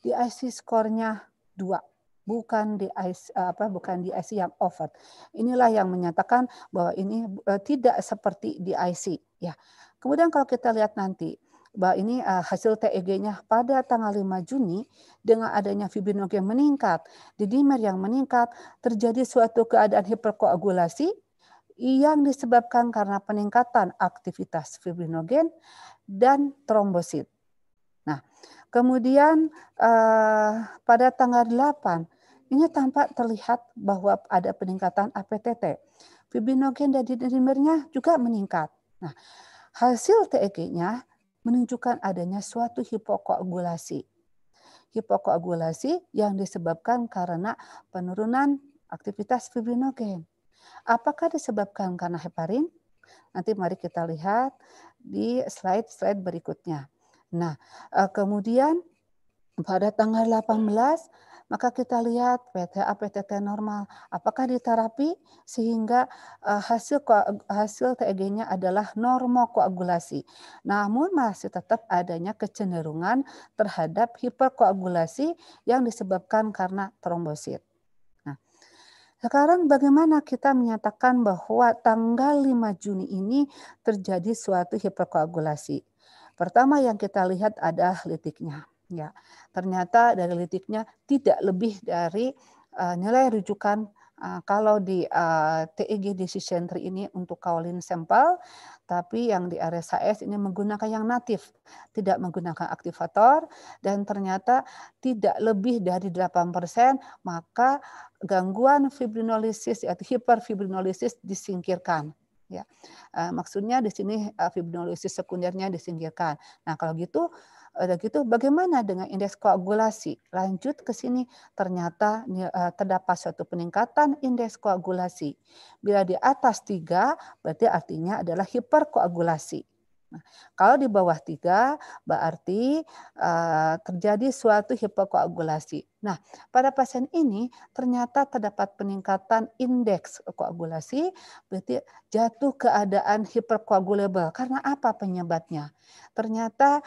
Di IC skornya dua bukan di IC, eh, apa bukan di IC yang over. Inilah yang menyatakan bahwa ini eh, tidak seperti di IC ya. Kemudian kalau kita lihat nanti bahwa ini eh, hasil TEG-nya pada tanggal 5 Juni dengan adanya fibrinogen yang meningkat, di dimer yang meningkat, terjadi suatu keadaan hiperkoagulasi yang disebabkan karena peningkatan aktivitas fibrinogen dan trombosit. Kemudian uh, pada tanggal 8 ini tampak terlihat bahwa ada peningkatan APTT. Fibrinogen dan dimernya juga meningkat. Nah, hasil TEG-nya menunjukkan adanya suatu hipokoagulasi. Hipokoagulasi yang disebabkan karena penurunan aktivitas fibrinogen. Apakah disebabkan karena heparin? Nanti mari kita lihat di slide-slide berikutnya. Nah, eh, kemudian pada tanggal 18 maka kita lihat PTA PTT normal apakah diterapi sehingga eh, hasil hasil TEG-nya adalah normokoagulasi. Namun masih tetap adanya kecenderungan terhadap hiperkoagulasi yang disebabkan karena trombosit. Nah, sekarang bagaimana kita menyatakan bahwa tanggal 5 Juni ini terjadi suatu hiperkoagulasi? Pertama yang kita lihat ada litiknya. Ya, ternyata dari litiknya tidak lebih dari uh, nilai rujukan uh, kalau di uh, eh, TEG Decision Tree ini untuk kaolin sampel, tapi yang di RSHS ini menggunakan yang natif, tidak menggunakan aktivator, dan ternyata tidak lebih dari 8%, maka gangguan fibrinolisis, atau hiperfibrinolisis disingkirkan ya. Uh, maksudnya di sini uh, eh, fibrinolisis sekundernya disingkirkan. Nah, kalau gitu eh, udah gitu bagaimana dengan indeks koagulasi? Lanjut ke sini ternyata uh, terdapat suatu peningkatan indeks koagulasi. Bila di atas tiga berarti artinya adalah hiperkoagulasi. Nah, kalau di bawah tiga, berarti uh, eh, terjadi suatu hipokoagulasi. Nah, pada pasien ini ternyata terdapat peningkatan indeks koagulasi, berarti jatuh keadaan hiperkoagulabel. Karena apa penyebabnya? Ternyata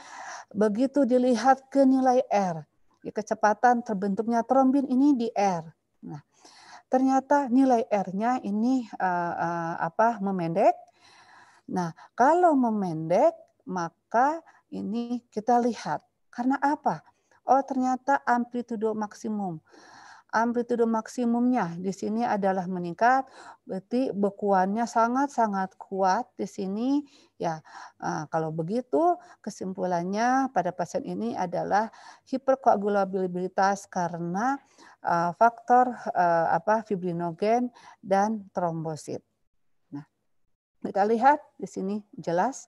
begitu dilihat ke nilai R, ya, kecepatan terbentuknya trombin ini di R. Nah, ternyata nilai R-nya ini uh, uh, apa memendek Nah, kalau memendek maka ini kita lihat karena apa? Oh, ternyata amplitudo maksimum. Amplitudo maksimumnya di sini adalah meningkat, berarti bekuannya sangat-sangat kuat di sini. Ya, ah, kalau begitu kesimpulannya pada pasien ini adalah hiperkoagulabilitas karena ah, faktor ah, apa fibrinogen dan trombosit. Kita lihat di sini jelas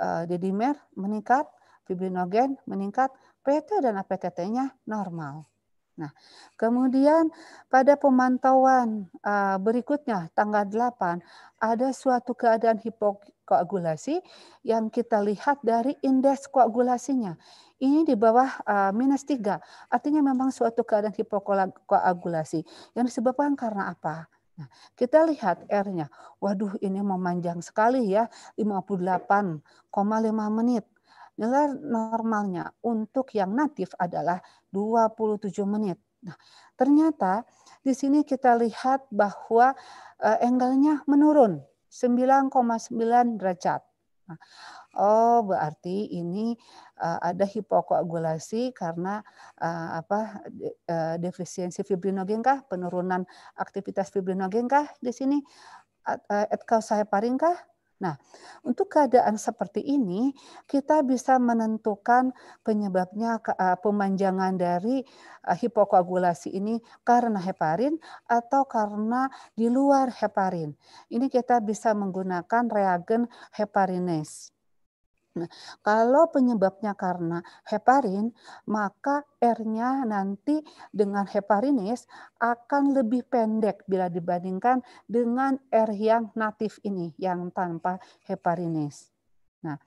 uh, eh, dedimer meningkat, fibrinogen meningkat, PT dan APTT-nya normal. Nah, kemudian pada pemantauan uh, berikutnya tanggal 8 ada suatu keadaan hipokoagulasi yang kita lihat dari indeks koagulasinya. Ini di bawah uh, minus 3, artinya memang suatu keadaan hipokoagulasi yang disebabkan karena apa? Nah, kita lihat R-nya. Waduh, ini memanjang sekali ya, 58,5 menit. Nilai normalnya untuk yang natif adalah 27 menit. Nah, ternyata di sini kita lihat bahwa eh, angle-nya menurun 9,9 derajat. Nah, oh, berarti ini uh, ada hipokoagulasi karena uh, apa de, uh, defisiensi fibrinogen kah? Penurunan aktivitas fibrinogen kah di sini? Etkal saya kah? Nah, untuk keadaan seperti ini, kita bisa menentukan penyebabnya eh, pemanjangan dari eh, hipokoagulasi ini karena heparin atau karena di luar heparin. Ini kita bisa menggunakan reagen heparinase. Nah, kalau penyebabnya karena heparin, maka R-nya nanti dengan heparinis akan lebih pendek bila dibandingkan dengan R yang natif ini, yang tanpa heparinis. Nah,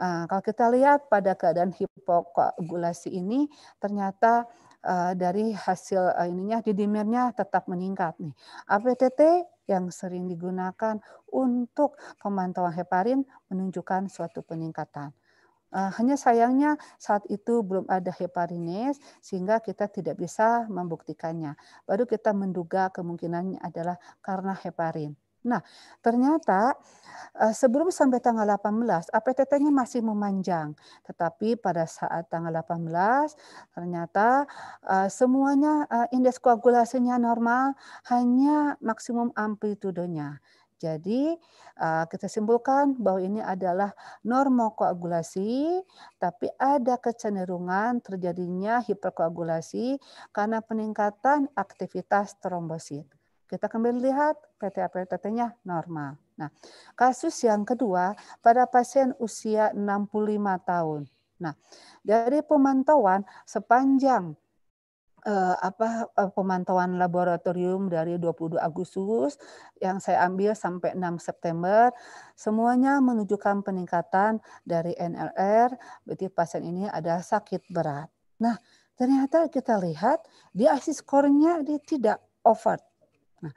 eh, kalau kita lihat pada keadaan hipokoagulasi ini, ternyata uh, dari hasil uh, ininya didimirnya tetap meningkat nih. APTT yang sering digunakan untuk pemantauan heparin menunjukkan suatu peningkatan. Uh, hanya sayangnya saat itu belum ada heparinis, sehingga kita tidak bisa membuktikannya. Baru kita menduga kemungkinannya adalah karena heparin. Nah, ternyata eh, sebelum sampai tanggal 18 APTT-nya masih memanjang, tetapi pada saat tanggal 18 ternyata eh, semuanya eh, indeks koagulasinya normal, hanya maksimum amplitudonya. Jadi kita simpulkan bahwa ini adalah normokoagulasi, tapi ada kecenderungan terjadinya hiperkoagulasi karena peningkatan aktivitas trombosit. Kita kembali lihat PT APTT-nya normal. Nah, kasus yang kedua pada pasien usia 65 tahun. Nah, dari pemantauan sepanjang eh, apa eh, pemantauan laboratorium dari 22 Agustus yang saya ambil sampai 6 September semuanya menunjukkan peningkatan dari NLR berarti pasien ini ada sakit berat. Nah, ternyata kita lihat di ASIS skornya dia tidak over. Nah,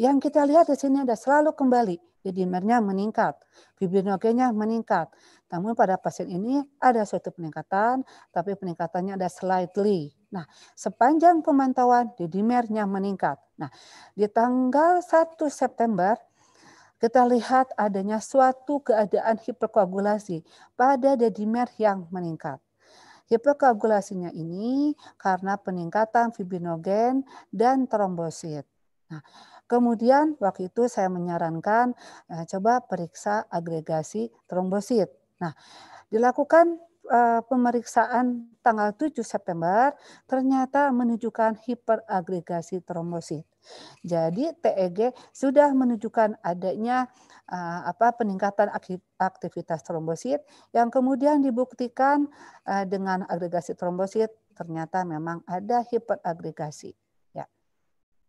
yang kita lihat di sini ada selalu kembali D-dimernya meningkat, fibrinogennya meningkat. Namun pada pasien ini ada suatu peningkatan, tapi peningkatannya ada slightly. Nah, sepanjang pemantauan d-dimernya meningkat. Nah, di tanggal 1 September kita lihat adanya suatu keadaan hiperkoagulasi pada dedimer yang meningkat. Hiperkoagulasinya ini karena peningkatan fibrinogen dan trombosit. Nah, kemudian waktu itu saya menyarankan nah, coba periksa agregasi trombosit. Nah, dilakukan uh, pemeriksaan tanggal 7 September ternyata menunjukkan hiperagregasi trombosit. Jadi TEG sudah menunjukkan adanya uh, apa peningkatan aktivitas trombosit yang kemudian dibuktikan uh, dengan agregasi trombosit ternyata memang ada hiperagregasi.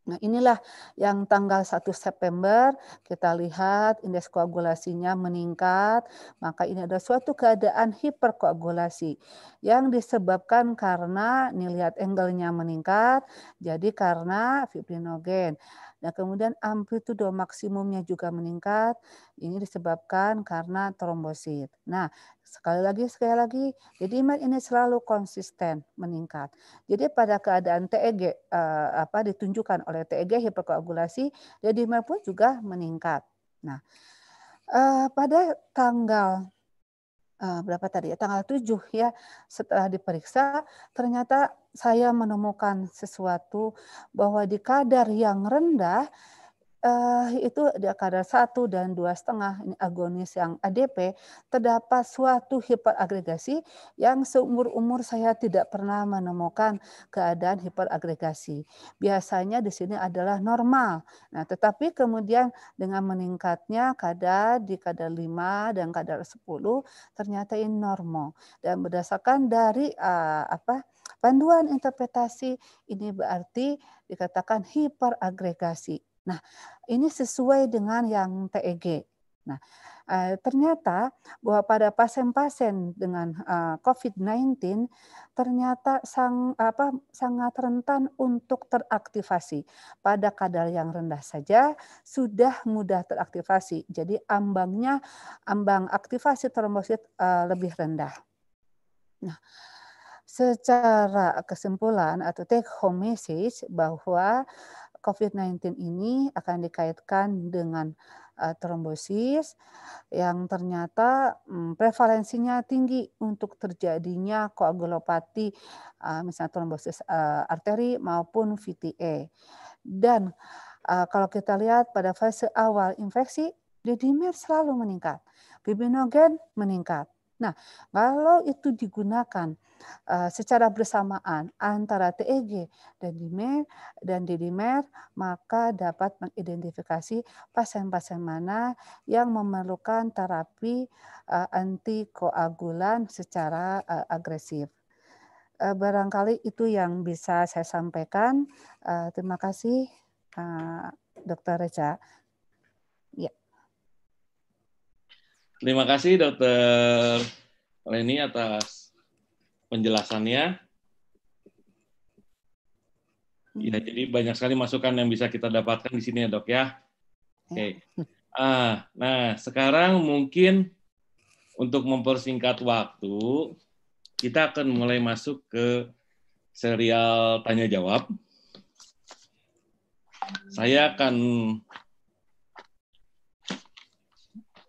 Nah, inilah yang tanggal 1 September kita lihat indeks koagulasinya meningkat, maka ini ada suatu keadaan hiperkoagulasi yang disebabkan karena nih lihat angle-nya meningkat, jadi karena fibrinogen. Nah, kemudian amplitudo maksimumnya juga meningkat. Ini disebabkan karena trombosit. Nah, sekali lagi sekali lagi, jadi iman ini selalu konsisten meningkat. Jadi pada keadaan TEG eh, apa ditunjukkan oleh TEG hiperkoagulasi, jadi iman pun juga meningkat. Nah, eh, pada tanggal uh, berapa tadi ya tanggal 7 ya setelah diperiksa ternyata saya menemukan sesuatu bahwa di kadar yang rendah uh, itu kadar satu dan dua setengah agonis yang ADP terdapat suatu hiperagregasi yang seumur umur saya tidak pernah menemukan keadaan hiperagregasi. Biasanya di sini adalah normal. Nah, tetapi kemudian dengan meningkatnya kadar di kadar lima dan kadar sepuluh ternyata ini normal dan berdasarkan dari uh, apa panduan interpretasi ini berarti dikatakan hiperagregasi Nah, ini sesuai dengan yang TEG. Nah, eh, ternyata bahwa pada pasien-pasien dengan eh, COVID-19 ternyata sang apa sangat rentan untuk teraktivasi. Pada kadar yang rendah saja sudah mudah teraktivasi. Jadi ambangnya ambang aktivasi trombosit eh, lebih rendah. Nah, secara kesimpulan atau take home message bahwa COVID-19 ini akan dikaitkan dengan uh, trombosis yang ternyata um, prevalensinya tinggi untuk terjadinya koagulopati uh, misalnya trombosis uh, arteri maupun VTE. Dan uh, kalau kita lihat pada fase awal infeksi, dedimer selalu meningkat, fibrinogen meningkat, Nah, kalau itu digunakan uh, secara bersamaan antara TEG dan dimer dan didimer, maka dapat mengidentifikasi pasien-pasien mana yang memerlukan terapi uh, antikoagulan secara uh, agresif. Uh, barangkali itu yang bisa saya sampaikan. Uh, terima kasih, uh, Dr. Reza. Terima kasih Dokter Leni atas penjelasannya. Ya, jadi banyak sekali masukan yang bisa kita dapatkan di sini ya dok ya. Oke. Okay. Ah, nah sekarang mungkin untuk mempersingkat waktu kita akan mulai masuk ke serial tanya jawab. Saya akan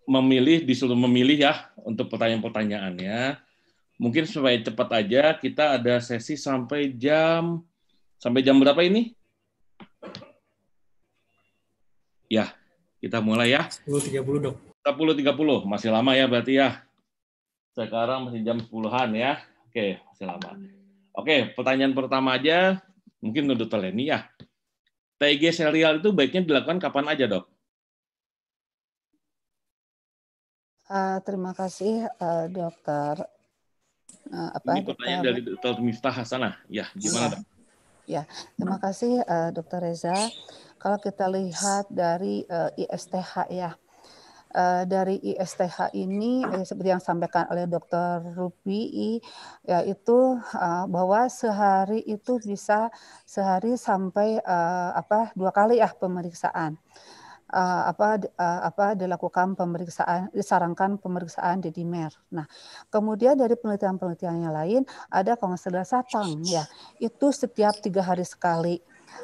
memilih disuruh memilih ya untuk pertanyaan-pertanyaannya. Mungkin supaya cepat aja kita ada sesi sampai jam sampai jam berapa ini? Ya, kita mulai ya. 10.30 dok. 10.30, masih lama ya berarti ya. Sekarang masih jam 10-an ya. Oke, masih lama. Oke, pertanyaan pertama aja mungkin untuk teleni ya. TG serial itu baiknya dilakukan kapan aja dok? Uh, terima kasih uh, dokter. Uh, apa, Ini pertanyaan dokter? dari dokter Miftah Hasanah. Ya, gimana? Ya, ya. terima kasih uh, dokter Reza. Kalau kita lihat dari uh, ISTH ya, uh, dari ISTH ini eh, seperti yang sampaikan oleh dokter Rupi, yaitu uh, bahwa sehari itu bisa sehari sampai uh, apa dua kali ya pemeriksaan uh, apa uh, apa dilakukan pemeriksaan disarankan pemeriksaan di dedimer. Nah, kemudian dari penelitian-penelitian yang lain ada kalau nggak salah satang ya itu setiap tiga hari sekali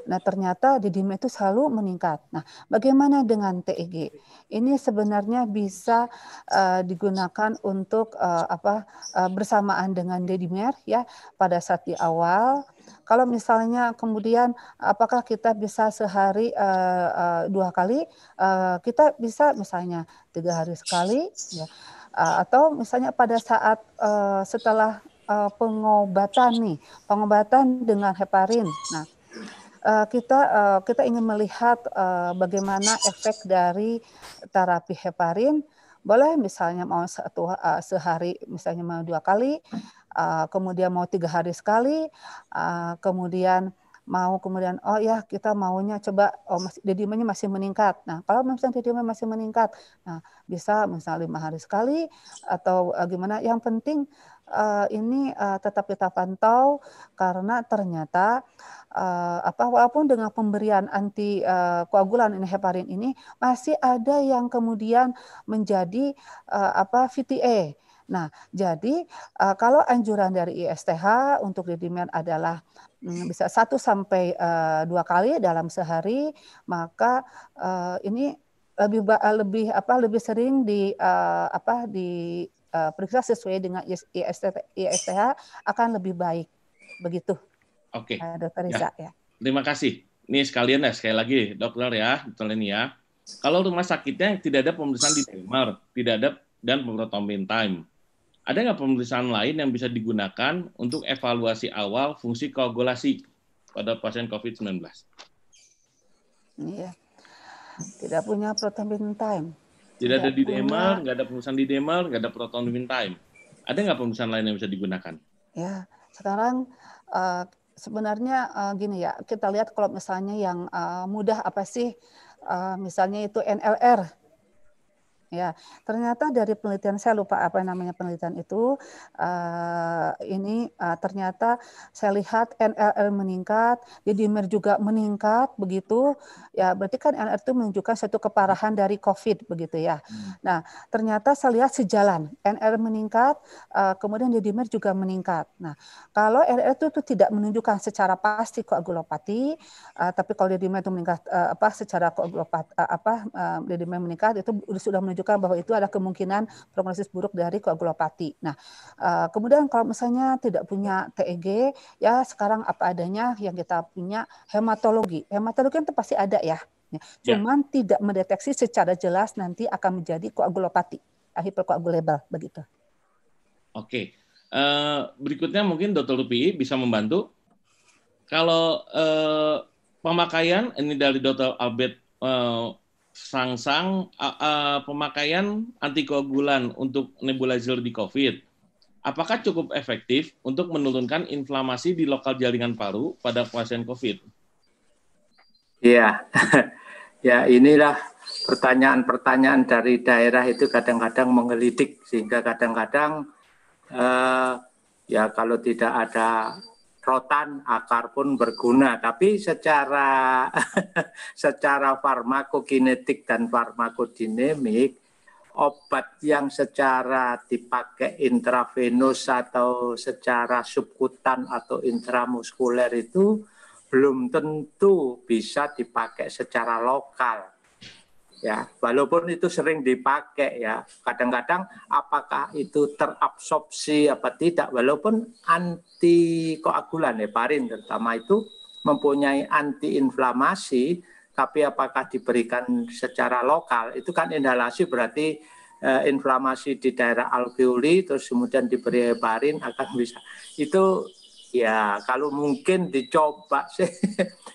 Nah, ternyata didim itu selalu meningkat. Nah, bagaimana dengan TEG? Ini sebenarnya bisa uh, digunakan untuk uh, apa uh, bersamaan dengan dedimer ya pada saat di awal kalau misalnya kemudian apakah kita bisa sehari uh, uh, dua kali uh, kita bisa misalnya tiga hari sekali ya uh, atau misalnya pada saat uh, setelah uh, pengobatan nih pengobatan dengan heparin nah uh, kita uh, kita ingin melihat uh, bagaimana efek dari terapi heparin boleh misalnya mau satu uh, sehari misalnya mau dua kali uh, kemudian mau tiga hari sekali uh, kemudian mau kemudian oh ya kita maunya coba oh masih masih meningkat. Nah, kalau misalnya dediman masih meningkat, nah bisa misalnya lima hari sekali atau uh, gimana. Yang penting uh, ini uh, tetap kita pantau karena ternyata uh, apa walaupun dengan pemberian anti uh, koagulan ini heparin ini masih ada yang kemudian menjadi uh, apa VTE Nah, jadi uh, kalau anjuran dari ISTH untuk dedimen adalah Hmm, bisa satu sampai eh, dua kali dalam sehari maka eh, ini lebih lebih apa lebih sering di eh, apa di periksa sesuai dengan ISTH akan lebih baik begitu. Oke. Okay. Dokter Riza ya. ya. Terima kasih. Ini sekalian ya sekali lagi dokter ya, dokter ini ya. Kalau rumah sakitnya tidak ada pemeriksaan di timer, tidak ada dan pemrotomin time ada nggak pemeriksaan lain yang bisa digunakan untuk evaluasi awal fungsi koagulasi pada pasien COVID-19? Iya. Tidak punya proton time. Tidak, Tidak ada di DMR, nggak ada pemeriksaan di DMR, nggak ada proton time. Ada nggak pemeriksaan lain yang bisa digunakan? Ya, sekarang uh, sebenarnya uh, gini ya, kita lihat kalau misalnya yang uh, mudah apa sih? Uh, misalnya itu NLR Ya, ternyata dari penelitian saya lupa apa namanya penelitian itu. Uh, ini uh, ternyata saya lihat NLR meningkat, dimer juga meningkat begitu. Ya, berarti kan NLR itu menunjukkan satu keparahan dari COVID begitu ya. Hmm. Nah, ternyata saya lihat sejalan. NLR meningkat, uh, kemudian dimer juga meningkat. Nah, kalau NLR itu, itu tidak menunjukkan secara pasti koagulopati, uh, tapi kalau dimer itu meningkat uh, apa secara koagulopat uh, apa uh, dimer meningkat itu sudah menunjukkan menunjukkan bahwa itu ada kemungkinan prognosis buruk dari koagulopati. Nah, eh, kemudian kalau misalnya tidak punya TEG, ya sekarang apa adanya yang kita punya hematologi. Hematologi itu pasti ada ya. ya, ya. Cuman ya. tidak mendeteksi secara jelas nanti akan menjadi koagulopati, hiperkoagulable begitu. Oke. Eh, berikutnya mungkin Dr. Rupi bisa membantu. Kalau eh, pemakaian ini dari Dr. Albert sang-sang uh, uh, pemakaian antikoagulan untuk nebulizer di COVID, apakah cukup efektif untuk menurunkan inflamasi di lokal jaringan paru pada pasien COVID? Iya, <laughs> ya inilah pertanyaan-pertanyaan dari daerah itu kadang-kadang menggelitik sehingga kadang-kadang uh, ya kalau tidak ada rotan akar pun berguna tapi secara <laughs> secara farmakokinetik dan farmakodinamik obat yang secara dipakai intravenus atau secara subkutan atau intramuskuler itu belum tentu bisa dipakai secara lokal ya walaupun itu sering dipakai ya kadang-kadang apakah itu terabsorpsi apa tidak walaupun anti koagulan heparin ya, terutama itu mempunyai antiinflamasi tapi apakah diberikan secara lokal itu kan inhalasi berarti eh, inflamasi di daerah alveoli terus kemudian diberi heparin akan bisa itu ya kalau mungkin dicoba sih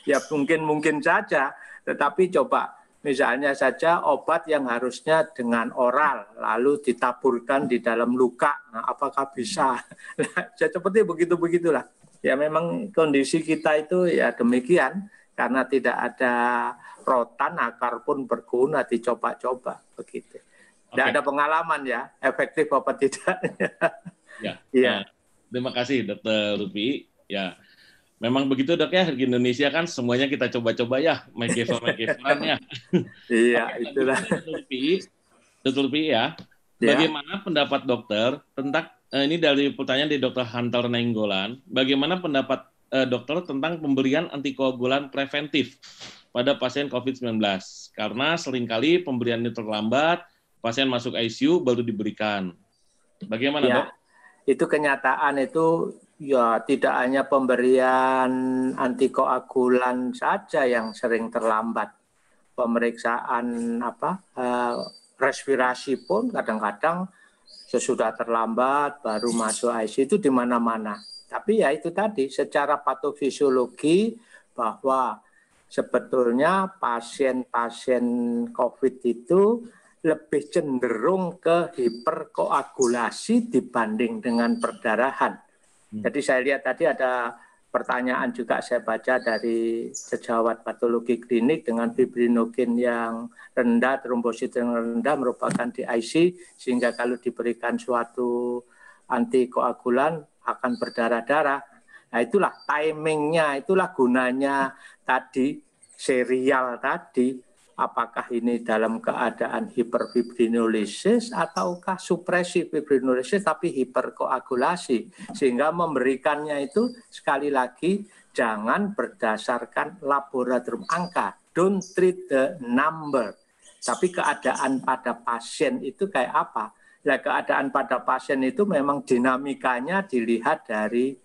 <laughs> ya mungkin mungkin saja tetapi coba Misalnya saja obat yang harusnya dengan oral lalu ditaburkan di dalam luka. Nah, apakah bisa? <laughs> Nah, ya seperti begitu-begitulah. Ya memang kondisi kita itu ya demikian karena tidak ada rotan akar pun berguna nah dicoba-coba begitu. Tidak ada pengalaman ya efektif apa tidak. <laughs> ya. ya. Nah, terima kasih Dokter Rupi. Ya. Memang begitu dok ya di Indonesia kan semuanya kita coba-coba ya makeover makeoveran ya. <laughs> iya itulah. Tutup PI, ya. ya. Bagaimana pendapat dokter tentang eh, ini dari pertanyaan di dokter Hunter Nenggolan. Bagaimana pendapat eh, dokter tentang pemberian antikoagulan preventif pada pasien COVID-19? Karena seringkali pemberiannya terlambat, pasien masuk ICU baru diberikan. Bagaimana ya. dok? Itu kenyataan itu Ya, tidak hanya pemberian antikoagulan saja yang sering terlambat. Pemeriksaan apa eh, respirasi pun kadang-kadang sesudah terlambat baru masuk IC itu di mana-mana. Tapi ya itu tadi secara patofisiologi bahwa sebetulnya pasien-pasien COVID itu lebih cenderung ke hiperkoagulasi dibanding dengan perdarahan Hmm. Jadi saya lihat tadi ada pertanyaan juga saya baca dari sejawat patologi klinik dengan fibrinogen yang rendah, trombosit yang rendah merupakan DIC sehingga kalau diberikan suatu antikoagulan akan berdarah-darah. Nah itulah timingnya, itulah gunanya tadi serial tadi apakah ini dalam keadaan hiperfibrinolisis ataukah supresi fibrinolisis tapi hiperkoagulasi sehingga memberikannya itu sekali lagi jangan berdasarkan laboratorium angka don't treat the number tapi keadaan pada pasien itu kayak apa nah, keadaan pada pasien itu memang dinamikanya dilihat dari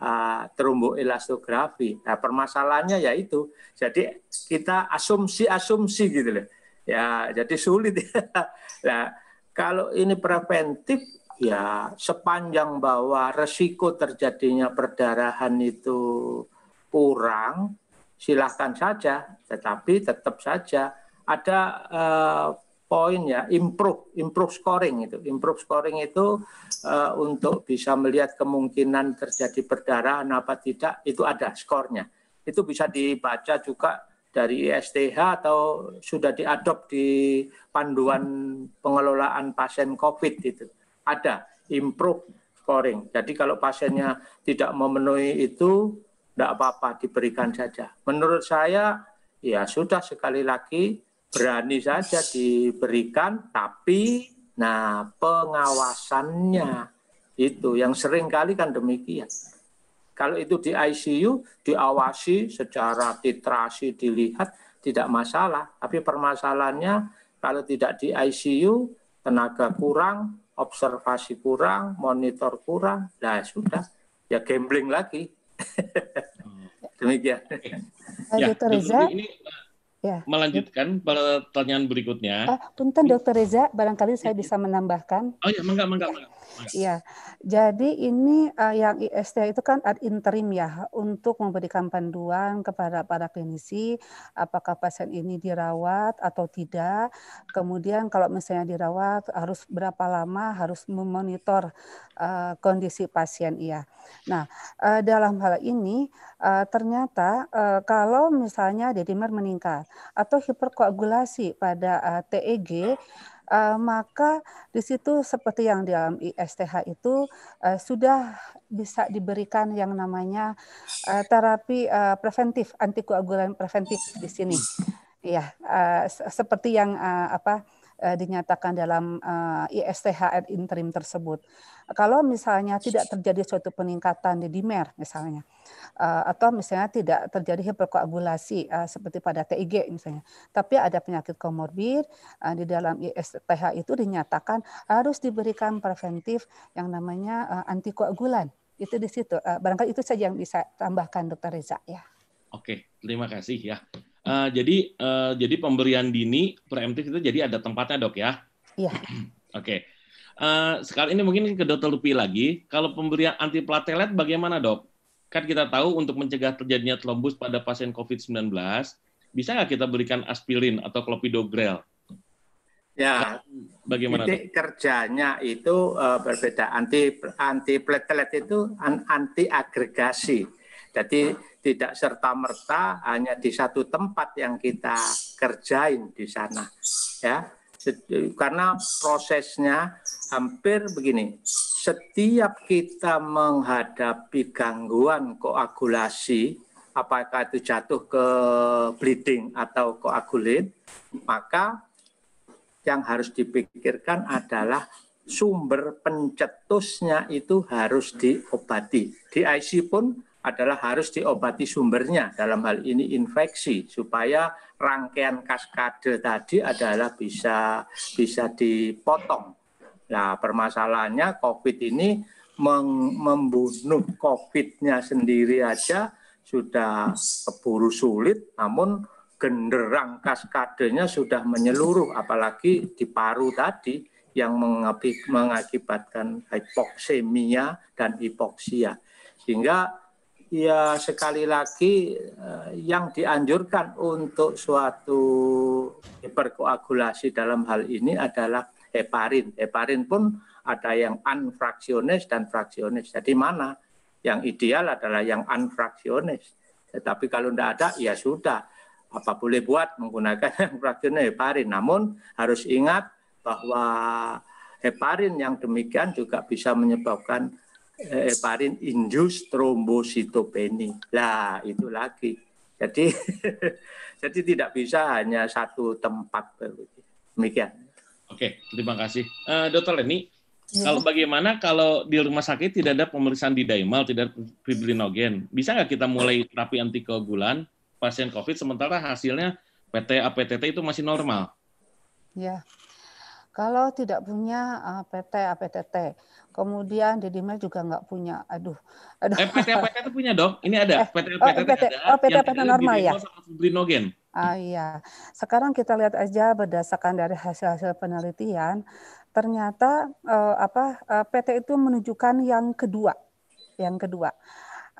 Ah, terumbu elastografi. Nah, permasalahannya yaitu jadi kita asumsi-asumsi gitu loh. Ya, jadi sulit. <laughs> nah, kalau ini preventif ya sepanjang bahwa resiko terjadinya perdarahan itu kurang silahkan saja tetapi tetap saja ada eh, poin ya improve improve scoring itu improve scoring itu uh, untuk bisa melihat kemungkinan terjadi perdarahan apa tidak itu ada skornya itu bisa dibaca juga dari STH atau sudah diadop di panduan pengelolaan pasien COVID itu ada improve scoring jadi kalau pasiennya tidak memenuhi itu tidak apa-apa diberikan saja menurut saya ya sudah sekali lagi berani saja diberikan tapi nah pengawasannya itu yang sering kali kan demikian kalau itu di ICU diawasi secara titrasi dilihat tidak masalah tapi permasalahannya kalau tidak di ICU tenaga kurang observasi kurang monitor kurang nah sudah ya gambling lagi <laughs> hmm. demikian ya, ya Dr. Reza. ini Ya. Melanjutkan pertanyaan berikutnya. Uh, punten Dokter Reza, barangkali saya iya. bisa menambahkan. Oh ya, mangga, mangga, mangga. Iya. Jadi ini uh, yang IST itu kan ad interim ya untuk memberikan panduan kepada para klinisi apakah pasien ini dirawat atau tidak. Kemudian kalau misalnya dirawat harus berapa lama harus memonitor uh, kondisi pasien iya. Nah, uh, dalam hal ini uh, ternyata uh, kalau misalnya dedimer meningkat atau hiperkoagulasi pada uh, TEG uh, maka di situ seperti yang di dalam ISTH itu uh, sudah bisa diberikan yang namanya uh, terapi uh, preventif antikoagulan preventif di sini. Ya, uh, seperti yang uh, apa uh, dinyatakan dalam ISTH eh, ISTHR interim tersebut. Kalau misalnya tidak terjadi suatu peningkatan di dimer misalnya, uh, atau misalnya tidak terjadi hiperkoagulasi uh, seperti pada TIG misalnya, tapi ada penyakit komorbid uh, di dalam ISTH itu dinyatakan harus diberikan preventif yang namanya uh, antikoagulan. Itu di situ. Uh, barangkali itu saja yang bisa tambahkan Dokter Reza ya. Oke, terima kasih ya. Uh, jadi uh, jadi pemberian dini preemptif itu jadi ada tempatnya dok ya? Iya. <clears throat> Oke. Okay. Uh, eh, sekarang ini mungkin ke dokter Lupi lagi. Kalau pemberian antiplatelet bagaimana dok? Kan kita tahu untuk mencegah terjadinya trombus pada pasien COVID-19, bisa nggak kita berikan aspirin atau clopidogrel? Ya, bagaimana? Titik kerjanya itu uh, berbeda. Anti anti itu anti agregasi. Jadi tidak serta-merta hanya di satu tempat yang kita kerjain di sana. Ya. Karena prosesnya hampir begini. Setiap kita menghadapi gangguan koagulasi, apakah itu jatuh ke bleeding atau koagulit, maka yang harus dipikirkan adalah sumber pencetusnya itu harus diobati. Di IC pun adalah harus diobati sumbernya dalam hal ini infeksi supaya rangkaian kaskade tadi adalah bisa bisa dipotong. Nah, permasalahannya COVID ini membunuh COVID-nya sendiri aja sudah keburu sulit, namun genderang kaskadenya sudah menyeluruh, apalagi di paru tadi yang mengakibatkan hipoksemia dan hipoksia. Sehingga ya sekali lagi eh, yang dianjurkan untuk suatu hiperkoagulasi dalam hal ini adalah heparin. Heparin pun ada yang unfractionis dan fraksionis. Jadi mana yang ideal adalah yang unfractionis. Tetapi kalau tidak ada, ya sudah. Apa boleh buat menggunakan <laughs> yang heparin. Namun harus ingat bahwa heparin yang demikian juga bisa menyebabkan heparin eh, eh, induced trombositopeni, Lah, itu lagi. Jadi <laughs> jadi tidak bisa hanya satu tempat demikian. Oke, terima kasih. Uh, Dokter Leni, ya. kalau bagaimana kalau di rumah sakit tidak ada pemeriksaan di daimal, tidak ada fibrinogen, bisa nggak kita mulai terapi antikoagulan pasien COVID sementara hasilnya PT APTT itu masih normal? Ya, kalau tidak punya PT APTT, Kemudian Dedimel juga nggak punya. Aduh. aduh. Eh, PT PT itu <laughs> punya dong. Ini ada. Eh, PT PT, oh, PT, ada. Oh, PT PT, PT normal ya. Ah, iya. Sekarang kita lihat aja berdasarkan dari hasil-hasil penelitian, ternyata eh, apa eh, PT itu menunjukkan yang kedua. Yang kedua.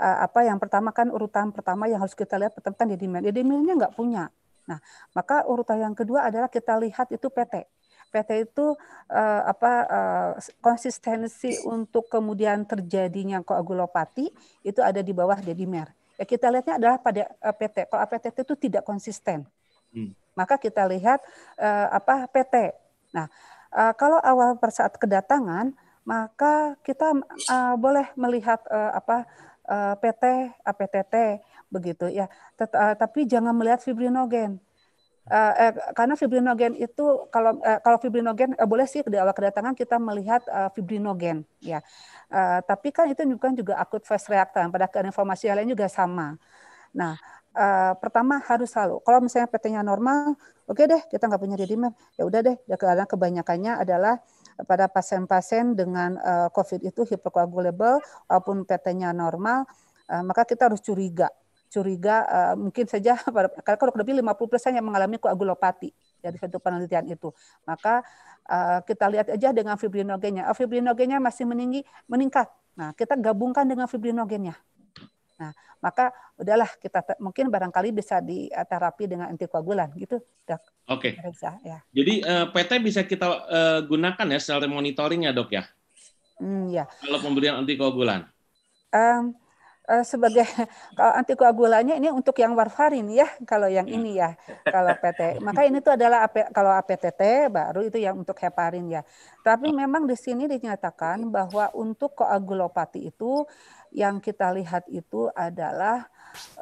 Eh, apa yang pertama kan urutan pertama yang harus kita lihat pertama kan Dedimel. Dedimilnya nggak punya. Nah, maka urutan yang kedua adalah kita lihat itu PT. PT itu uh, apa uh, konsistensi untuk kemudian terjadinya koagulopati itu ada di bawah dedimer. Ya kita lihatnya adalah pada eh, PT. Kalau APTT itu tidak konsisten. Hmm. Maka kita lihat uh, apa PT. Nah, uh, kalau awal saat kedatangan maka kita uh, boleh melihat uh, apa uh, PT, APTT begitu ya. Tet uh, tapi jangan melihat fibrinogen Uh, eh, karena fibrinogen itu kalau eh, kalau fibrinogen eh, boleh sih di awal kedatangan kita melihat uh, fibrinogen ya. Uh, tapi kan itu juga juga akut fast reaktan. Pada informasi lain juga sama. Nah, Uh, pertama harus selalu kalau misalnya PT-nya normal oke okay deh kita nggak punya didimer ya udah deh ya karena kebanyakannya adalah pada pasien-pasien dengan uh, COVID itu hipercoagulable walaupun PT-nya normal uh, maka kita harus curiga curiga uh, mungkin saja <laughs> pada kalau kurang lebih 50% yang mengalami koagulopati dari suatu penelitian itu. Maka uh, kita lihat aja dengan fibrinogennya. Oh, fibrinogennya masih meninggi, meningkat. Nah, kita gabungkan dengan fibrinogennya. Nah, maka udahlah kita mungkin barangkali bisa diterapi dengan antikoagulan gitu. Oke. Okay. ya. Jadi uh, eh, PT bisa kita uh, gunakan ya secara monitoring ya dok ya. Hmm, ya. Kalau pemberian antikoagulan. Um, Eh, sebagai <laughs> kalau antikoagulannya ini untuk yang warfarin ya kalau yang hmm. ini ya kalau PT <laughs> maka ini tuh adalah AP, kalau APTT baru itu yang untuk heparin ya tapi hmm. memang di sini dinyatakan bahwa untuk koagulopati itu yang kita lihat itu adalah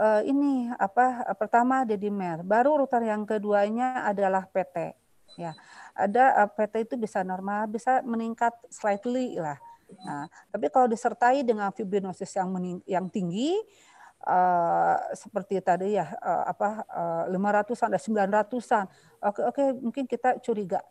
uh, ini apa pertama dedimer baru urutan yang keduanya adalah PT ya ada eh, PT itu bisa normal bisa meningkat slightly lah Nah, tapi kalau disertai dengan fibrinosis yang yang tinggi uh, seperti tadi ya uh, apa eh, lima uh, ratusan ada sembilan ratusan, oke oke mungkin kita curiga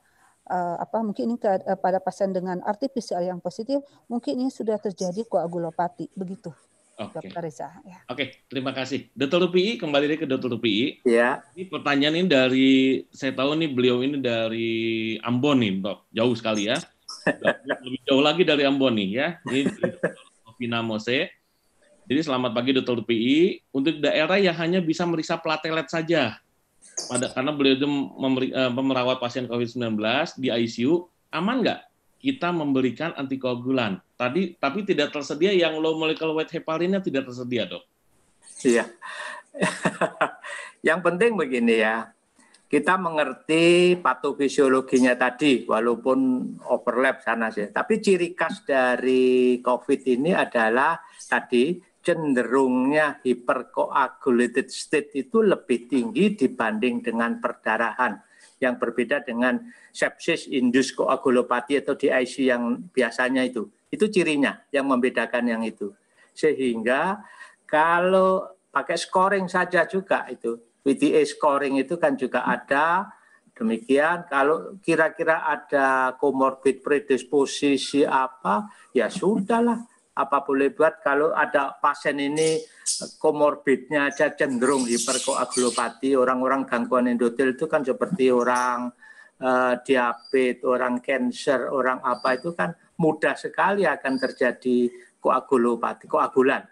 uh, apa mungkin ini ke, uh, pada pasien dengan RT PCR yang positif mungkin ini sudah terjadi koagulopati begitu. Oke. Okay. Ya. Oke, okay, terima kasih. Dokter Rupi, kembali ke Dokter Rupi. Iya. Ini pertanyaan ini dari saya tahu nih beliau ini dari Ambon nih, Dok. Jauh sekali ya lebih jauh lagi dari Ambon nih ya. Ini Mose. Jadi selamat pagi Dutel PI. Untuk daerah yang hanya bisa meriksa platelet saja, pada, karena beliau itu eh, merawat pasien COVID-19 di ICU, aman nggak kita memberikan antikoagulan? Tadi tapi tidak tersedia yang low molecular weight heparinnya tidak tersedia dok. Iya. <laughs> yang penting begini ya, kita mengerti patofisiologinya tadi, walaupun overlap sana sih. Tapi ciri khas dari COVID ini adalah tadi cenderungnya hypercoagulated state itu lebih tinggi dibanding dengan perdarahan yang berbeda dengan sepsis induced koagulopati atau DIC yang biasanya itu. Itu cirinya yang membedakan yang itu. Sehingga kalau pakai scoring saja juga itu PTA scoring itu kan juga ada. Demikian kalau kira-kira ada komorbid predisposisi apa, ya sudahlah. Apa boleh buat kalau ada pasien ini komorbidnya aja cenderung hiperkoagulopati, orang-orang gangguan endotel itu kan seperti orang uh, diabetes, orang cancer, orang apa itu kan mudah sekali akan terjadi koagulopati, koagulan.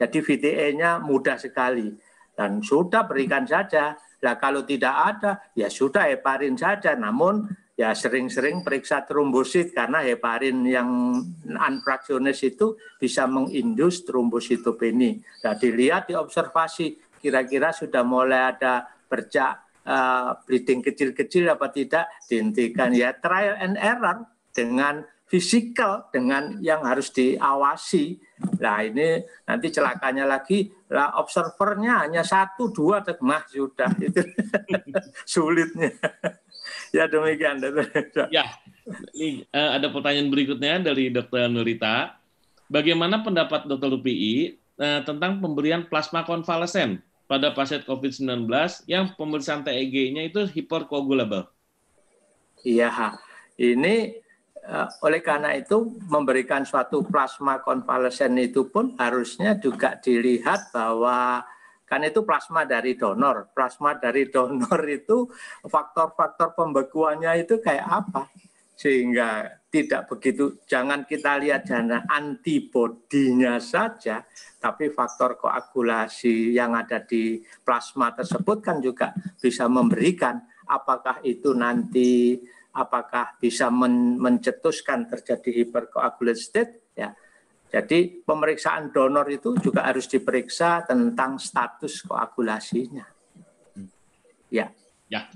Jadi VTE-nya mudah sekali. Dan sudah berikan saja. Nah kalau tidak ada, ya sudah heparin saja. Namun ya sering-sering periksa trombosit karena heparin yang anfraksionis itu bisa mengindus trombositopeni. Nah dilihat diobservasi kira-kira sudah mulai ada bercak uh, bleeding kecil-kecil apa tidak dihentikan ya trial and error dengan fisikal dengan yang harus diawasi. Nah ini nanti celakanya lagi, lah observernya hanya satu dua tegmah sudah itu <laughs> sulitnya. ya demikian. Ya, eh, ada pertanyaan berikutnya dari Dokter Nurita. Bagaimana pendapat Dokter Rupi'i eh, tentang pemberian plasma konvalesen pada pasien COVID-19 yang pemeriksaan TEG-nya itu hiperkoagulabel? Iya, ini Eh, oleh karena itu memberikan suatu plasma konvalesen itu pun harusnya juga dilihat bahwa kan itu plasma dari donor. Plasma dari donor <laughs> itu faktor-faktor pembekuannya itu kayak apa? Sehingga tidak begitu jangan kita lihat jana antibodinya saja, tapi faktor koagulasi yang ada di plasma tersebut kan juga bisa memberikan apakah itu nanti apakah bisa men mencetuskan terjadi hypercoagulant state ya. Jadi pemeriksaan donor itu juga harus diperiksa tentang status koagulasinya. Ya. Ya.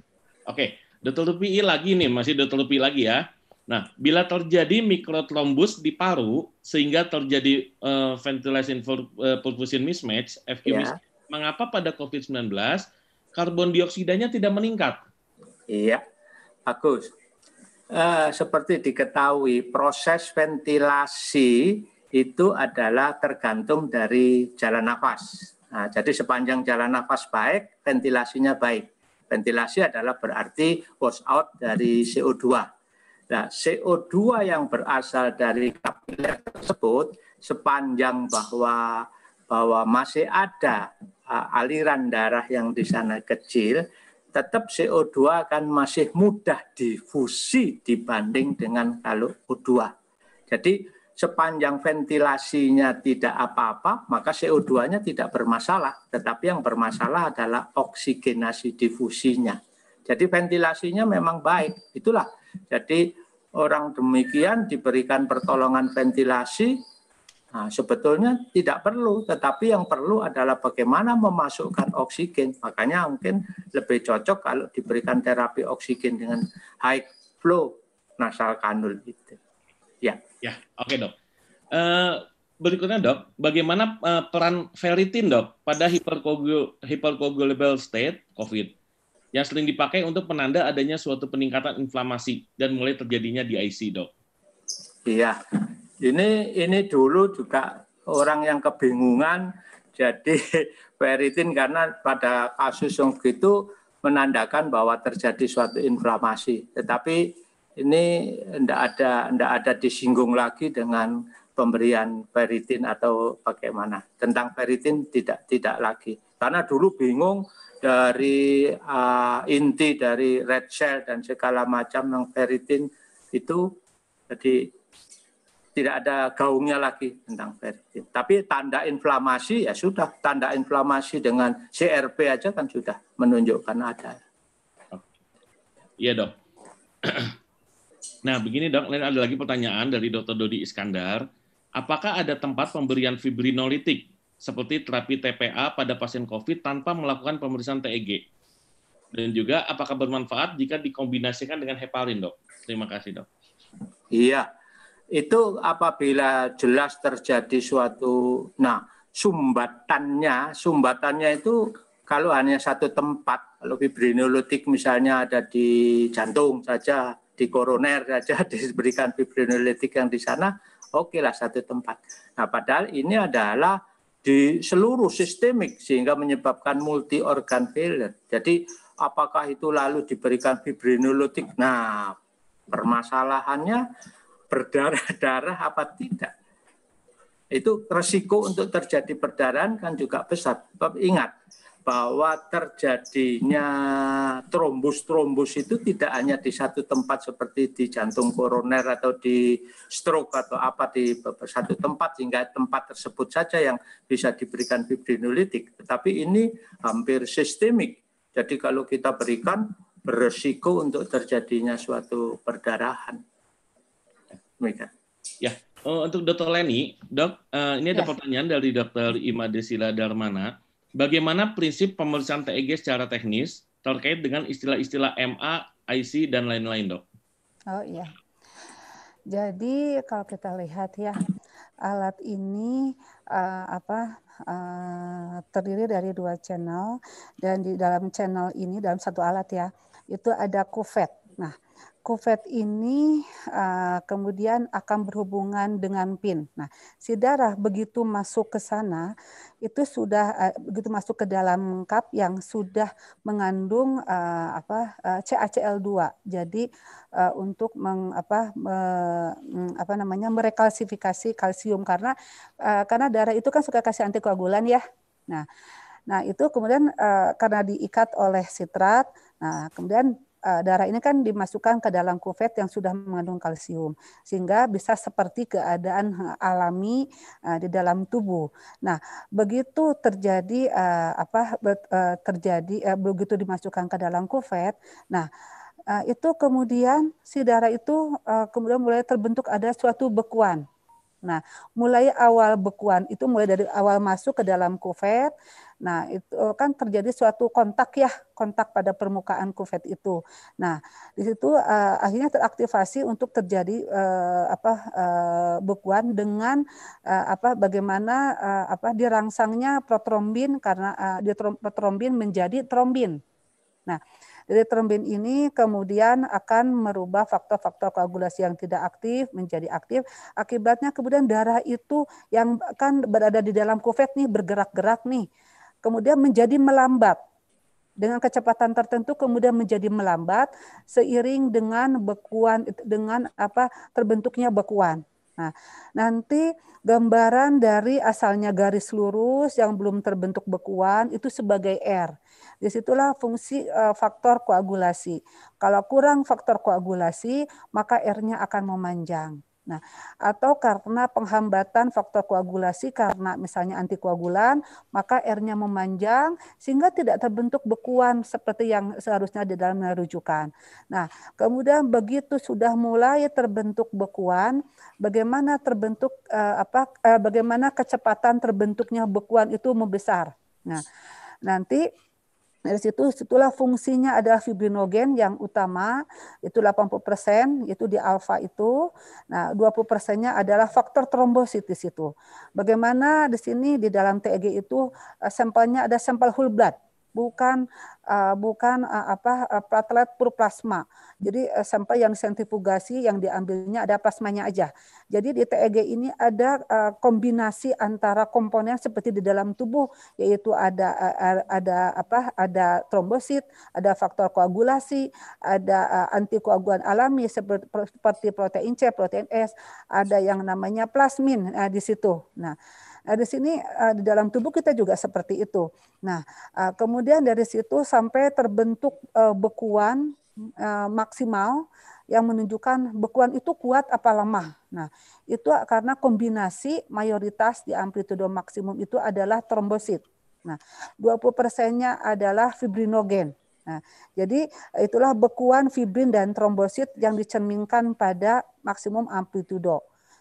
Oke, Dr. Lupi lagi nih, masih Dr. Lupi lagi ya. Nah, bila terjadi mikrotrombus di paru sehingga terjadi uh, ventilation for, uh, perfusion mismatch (FQ) ya. mismatch, mengapa pada COVID-19 karbon dioksidanya tidak meningkat? Iya, bagus eh, seperti diketahui proses ventilasi itu adalah tergantung dari jalan nafas. Nah, jadi sepanjang jalan nafas baik, ventilasinya baik. Ventilasi adalah berarti wash out dari CO2. Nah, CO2 yang berasal dari kapiler tersebut sepanjang bahwa bahwa masih ada uh, aliran darah yang di sana kecil, tetap CO2 akan masih mudah difusi dibanding dengan kalau O2. Jadi sepanjang ventilasinya tidak apa-apa, maka CO2-nya tidak bermasalah. Tetapi yang bermasalah adalah oksigenasi difusinya. Jadi ventilasinya memang baik. Itulah. Jadi orang demikian diberikan pertolongan ventilasi, Nah, sebetulnya tidak perlu, tetapi yang perlu adalah bagaimana memasukkan oksigen. Makanya mungkin lebih cocok kalau diberikan terapi oksigen dengan high flow nasal kanul itu. Ya. Ya, oke okay, dok. Uh, berikutnya dok, bagaimana uh, peran ferritin dok pada hypercoagulable state COVID yang sering dipakai untuk penanda adanya suatu peningkatan inflamasi dan mulai terjadinya di IC dok? Iya, ini ini dulu juga orang yang kebingungan jadi <laughs> peritin karena pada kasus yang begitu menandakan bahwa terjadi suatu inflamasi. Tetapi ini tidak ada tidak ada disinggung lagi dengan pemberian peritin atau bagaimana. Tentang peritin tidak tidak lagi. Karena dulu bingung dari uh, inti dari red cell dan segala macam yang peritin itu jadi tidak ada gaungnya lagi tentang ferritin. Tapi tanda inflamasi ya sudah, tanda inflamasi dengan CRP aja kan sudah menunjukkan ada. Iya dok. <clears throat> Nah begini dok, lain ada lagi pertanyaan dari Dokter Dodi Iskandar. Apakah ada tempat pemberian fibrinolitik seperti terapi TPA pada pasien COVID tanpa melakukan pemeriksaan TEG? Dan juga apakah bermanfaat jika dikombinasikan dengan heparin dok? Terima kasih dok. Iya, itu apabila jelas terjadi suatu nah sumbatannya sumbatannya itu kalau hanya satu tempat kalau fibrinolitik misalnya ada di jantung saja di koroner saja <laughs> diberikan fibrinolitik yang di sana oke okay lah satu tempat nah padahal ini adalah di seluruh sistemik sehingga menyebabkan multi organ failure jadi apakah itu lalu diberikan fibrinolitik nah permasalahannya berdarah-darah apa tidak. Itu resiko untuk terjadi perdarahan kan juga besar. Ingat bahwa terjadinya trombus-trombus itu tidak hanya di satu tempat seperti di jantung koroner atau di stroke atau apa di satu tempat hingga tempat tersebut saja yang bisa diberikan fibrinolitik. Tetapi ini hampir sistemik. Jadi kalau kita berikan beresiko untuk terjadinya suatu perdarahan mereka. Ya, oh, untuk Dr. Leni, dok, uh, ini ada ya. pertanyaan dari Dr. Ima Desila Darmana. Bagaimana prinsip pemeriksaan TEG secara teknis terkait dengan istilah-istilah MA, IC, dan lain-lain, dok? Oh iya. Jadi kalau kita lihat ya alat ini uh, apa uh, terdiri dari dua channel dan di dalam channel ini dalam satu alat ya itu ada kuvet. Nah, kuvet ini eh, kemudian akan berhubungan dengan pin. Nah, si darah begitu masuk ke sana itu sudah eh, begitu masuk ke dalam cup yang sudah mengandung uh, apa CACL2. Jadi untuk meng, apa me, mm, apa namanya merekalsifikasi kalsium karena karena darah itu kan suka kasih antikoagulan ya. Nah, nah itu kemudian karena diikat oleh sitrat, nah kemudian uh, darah ini kan dimasukkan ke dalam kuvet yang sudah mengandung kalsium sehingga bisa seperti keadaan eh, alami uh, di dalam tubuh. Nah, begitu terjadi uh, apa uh, terjadi uh, begitu dimasukkan ke dalam kuvet, nah uh, itu kemudian si darah itu uh, kemudian mulai terbentuk ada suatu bekuan Nah, mulai awal bekuan itu mulai dari awal masuk ke dalam kufet. Nah, itu eh, kan terjadi suatu kontak ya, kontak pada permukaan kufet itu. Nah, di situ uh, akhirnya teraktivasi untuk terjadi uh, apa uh, bekuan dengan uh, apa bagaimana uh, apa dirangsangnya protrombin karena uh, protrombin menjadi trombin. Nah, jadi trombin ini kemudian akan merubah faktor-faktor koagulasi yang tidak aktif menjadi aktif. Akibatnya kemudian darah itu yang kan berada di dalam kuvet nih bergerak-gerak nih. Kemudian menjadi melambat dengan kecepatan tertentu kemudian menjadi melambat seiring dengan bekuan dengan apa terbentuknya bekuan. Nah, nanti gambaran dari asalnya garis lurus yang belum terbentuk bekuan itu sebagai R. Disitulah fungsi uh, faktor koagulasi. Kalau kurang faktor koagulasi, maka R-nya akan memanjang. Nah, atau karena penghambatan faktor koagulasi karena misalnya antikoagulan, maka R-nya memanjang sehingga tidak terbentuk bekuan seperti yang seharusnya di dalam rujukan. Nah, kemudian begitu sudah mulai terbentuk bekuan, bagaimana terbentuk eh, apa eh, bagaimana kecepatan terbentuknya bekuan itu membesar. Nah, nanti Nah, dari situ itulah fungsinya adalah fibrinogen yang utama, itu 80%, itu di alfa itu. Nah, 20 persennya adalah faktor trombositis itu. Bagaimana di sini di dalam TEG itu eh, sampelnya ada sampel whole blood bukan uh, bukan uh, apa uh, eh, platelet pur plasma. Jadi uh, sampel yang sentrifugasi yang diambilnya ada plasmanya aja. Jadi di TEG ini ada uh, kombinasi antara komponen seperti di dalam tubuh yaitu ada uh, ada apa ada trombosit, ada faktor koagulasi, ada uh, antikoagulan alami seperti, seperti protein C, protein S, ada yang namanya plasmin uh, di situ. Nah, Nah, di sini uh, di dalam tubuh kita juga seperti itu. Nah, uh, kemudian dari situ sampai terbentuk uh, bekuan uh, maksimal yang menunjukkan bekuan itu kuat apa lemah. Nah, itu karena kombinasi mayoritas di amplitudo maksimum itu adalah trombosit. Nah, 20 persennya adalah fibrinogen. Nah, jadi itulah bekuan fibrin dan trombosit yang dicerminkan pada maksimum amplitudo.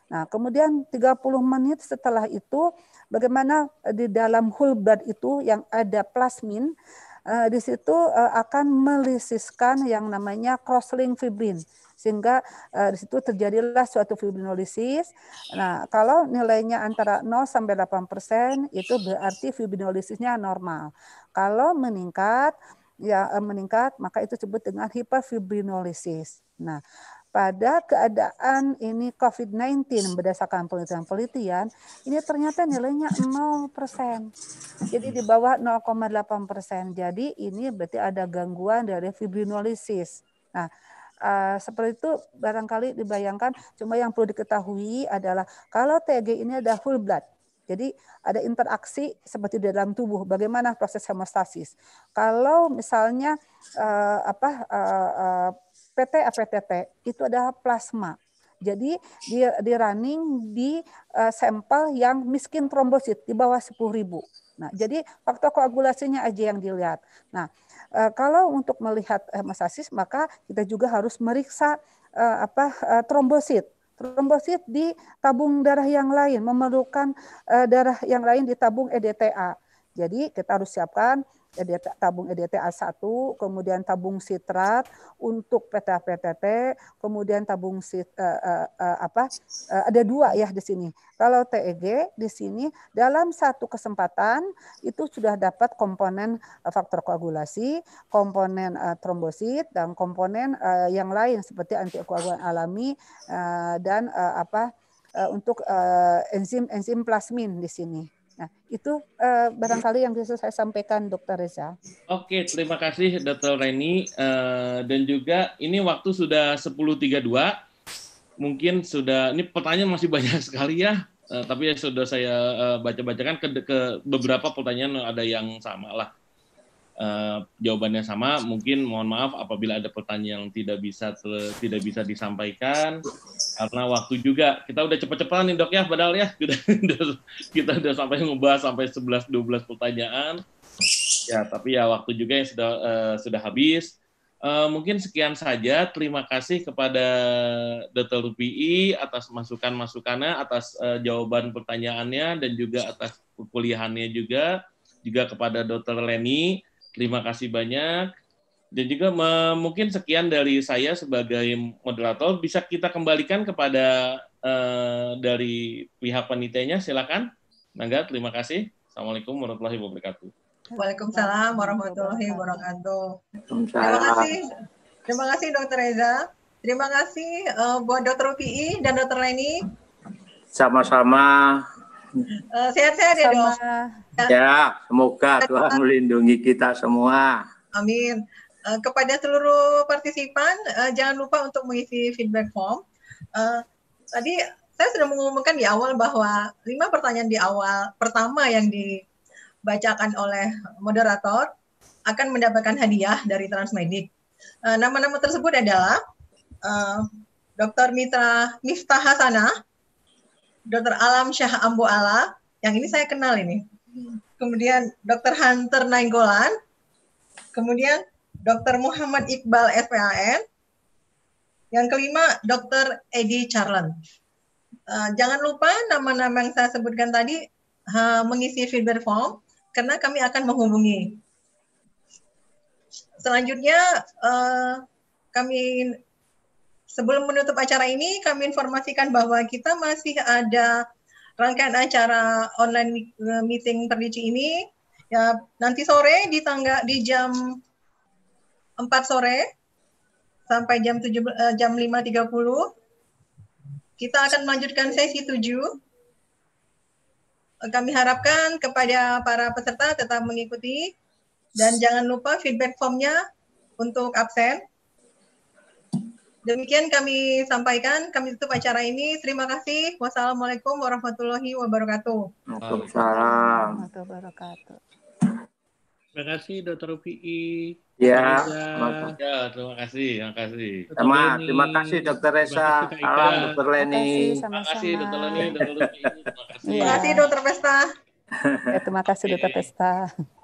Nah, kemudian 30 menit setelah itu bagaimana eh, di dalam hulbad itu yang ada plasmin eh, di situ eh, akan melisiskan yang namanya crosslink fibrin sehingga di situ terjadilah suatu fibrinolisis. Nah, kalau nilainya antara 0 sampai 8 persen itu berarti fibrinolisisnya normal. Kalau meningkat ya meningkat maka itu disebut dengan hiperfibrinolisis. Nah, pada keadaan ini COVID-19 berdasarkan penelitian-penelitian ini ternyata nilainya 0 Jadi di bawah 0,8 Jadi ini berarti ada gangguan dari fibrinolisis. Nah, uh, seperti itu barangkali dibayangkan. Cuma yang perlu diketahui adalah kalau TG ini ada full blood, jadi ada interaksi seperti di dalam tubuh. Bagaimana proses hemostasis? Kalau misalnya uh, apa uh, uh, PT APTT itu adalah plasma. Jadi di, di running di uh, sampel yang miskin trombosit di bawah ribu. Nah, jadi faktor koagulasinya aja yang dilihat. Nah, uh, kalau untuk melihat hemostasis eh, maka kita juga harus meriksa uh, apa uh, trombosit trombosit di tabung darah yang lain memerlukan uh, darah yang lain di tabung EDTA. Jadi kita harus siapkan EDT, tabung EDT A1, kemudian tabung sitrat untuk PTA-PTT, kemudian tabung sit, uh, uh, uh, apa uh, ada dua ya di sini. Kalau TEG di sini dalam satu kesempatan itu sudah dapat komponen uh, faktor koagulasi, komponen uh, trombosit dan komponen uh, yang lain seperti antikoagulan alami uh, dan uh, apa uh, untuk uh, enzim enzim plasmin di sini. Nah, itu uh, barangkali yang bisa saya sampaikan, Dokter Reza. Oke, terima kasih, Dokter Reni. Uh, dan juga ini waktu sudah 10.32, mungkin sudah ini pertanyaan masih banyak <laughs> sekali ya. Uh, tapi ya sudah saya uh, baca-bacakan ke, ke beberapa pertanyaan ada yang sama lah uh, jawabannya sama. Mungkin mohon maaf apabila ada pertanyaan yang tidak bisa tidak bisa disampaikan karena waktu juga. Kita udah cepat cepetan nih dok ya, padahal ya kita <laughs> udah, kita udah sampai ngebahas sampai 11-12 pertanyaan. Ya, tapi ya waktu juga yang sudah uh, sudah habis. Uh, mungkin sekian saja. Terima kasih kepada Dr. Rupi atas masukan-masukannya, atas uh, jawaban pertanyaannya, dan juga atas kuliahannya juga. Juga kepada Dr. Leni Terima kasih banyak. Dan juga mungkin sekian dari saya sebagai moderator. Bisa kita kembalikan kepada uh, dari pihak panitanya Silakan. Nangga, terima kasih. Assalamualaikum warahmatullahi wabarakatuh. Waalaikumsalam warahmatullahi wabarakatuh. Terima kasih. Terima kasih Dokter Reza. Terima kasih uh, buat Dokter UPI dan Dokter Leni. Sama-sama. sehat sehat-sehat ya dok. Ya, semoga Tuhan melindungi kita semua. Amin. Eh, kepada seluruh partisipan, eh, jangan lupa untuk mengisi feedback form. Eh, tadi saya sudah mengumumkan di awal bahwa lima pertanyaan di awal pertama yang dibacakan oleh moderator akan mendapatkan hadiah dari Transmedic. Nama-nama tersebut adalah Dr. Mitra Miftah Hasanah, Dr. Alam Syah Ambo Ala, yang ini saya kenal ini, kemudian Dr. Hunter Nainggolan, kemudian Dr. Muhammad Iqbal FPAN, yang kelima Dr. Edi Charlen. Uh, jangan lupa nama-nama yang saya sebutkan tadi uh, mengisi feedback form karena kami akan menghubungi. Selanjutnya uh, kami sebelum menutup acara ini kami informasikan bahwa kita masih ada rangkaian acara online eh, meeting terdici ini ya nanti sore di tangga di jam 4 sore sampai jam 7 eh, jam 5.30 kita akan melanjutkan sesi 7 kami harapkan kepada para peserta tetap mengikuti dan jangan lupa feedback formnya untuk absen Demikian kami sampaikan, kami tutup acara ini. Terima kasih. Wassalamualaikum warahmatullahi wabarakatuh. Waalaikumsalam. Warahmatullahi wabarakatuh. Terima kasih Dr. Upi. Ya, ya, terima kasih, terima kasih. terima kasih Dr. Reza, salam Dr. Leni. Terima kasih Dr. Leni, Dr. Upi. Terima kasih Dr. Pesta. Ya, terima kasih Dr. Pesta.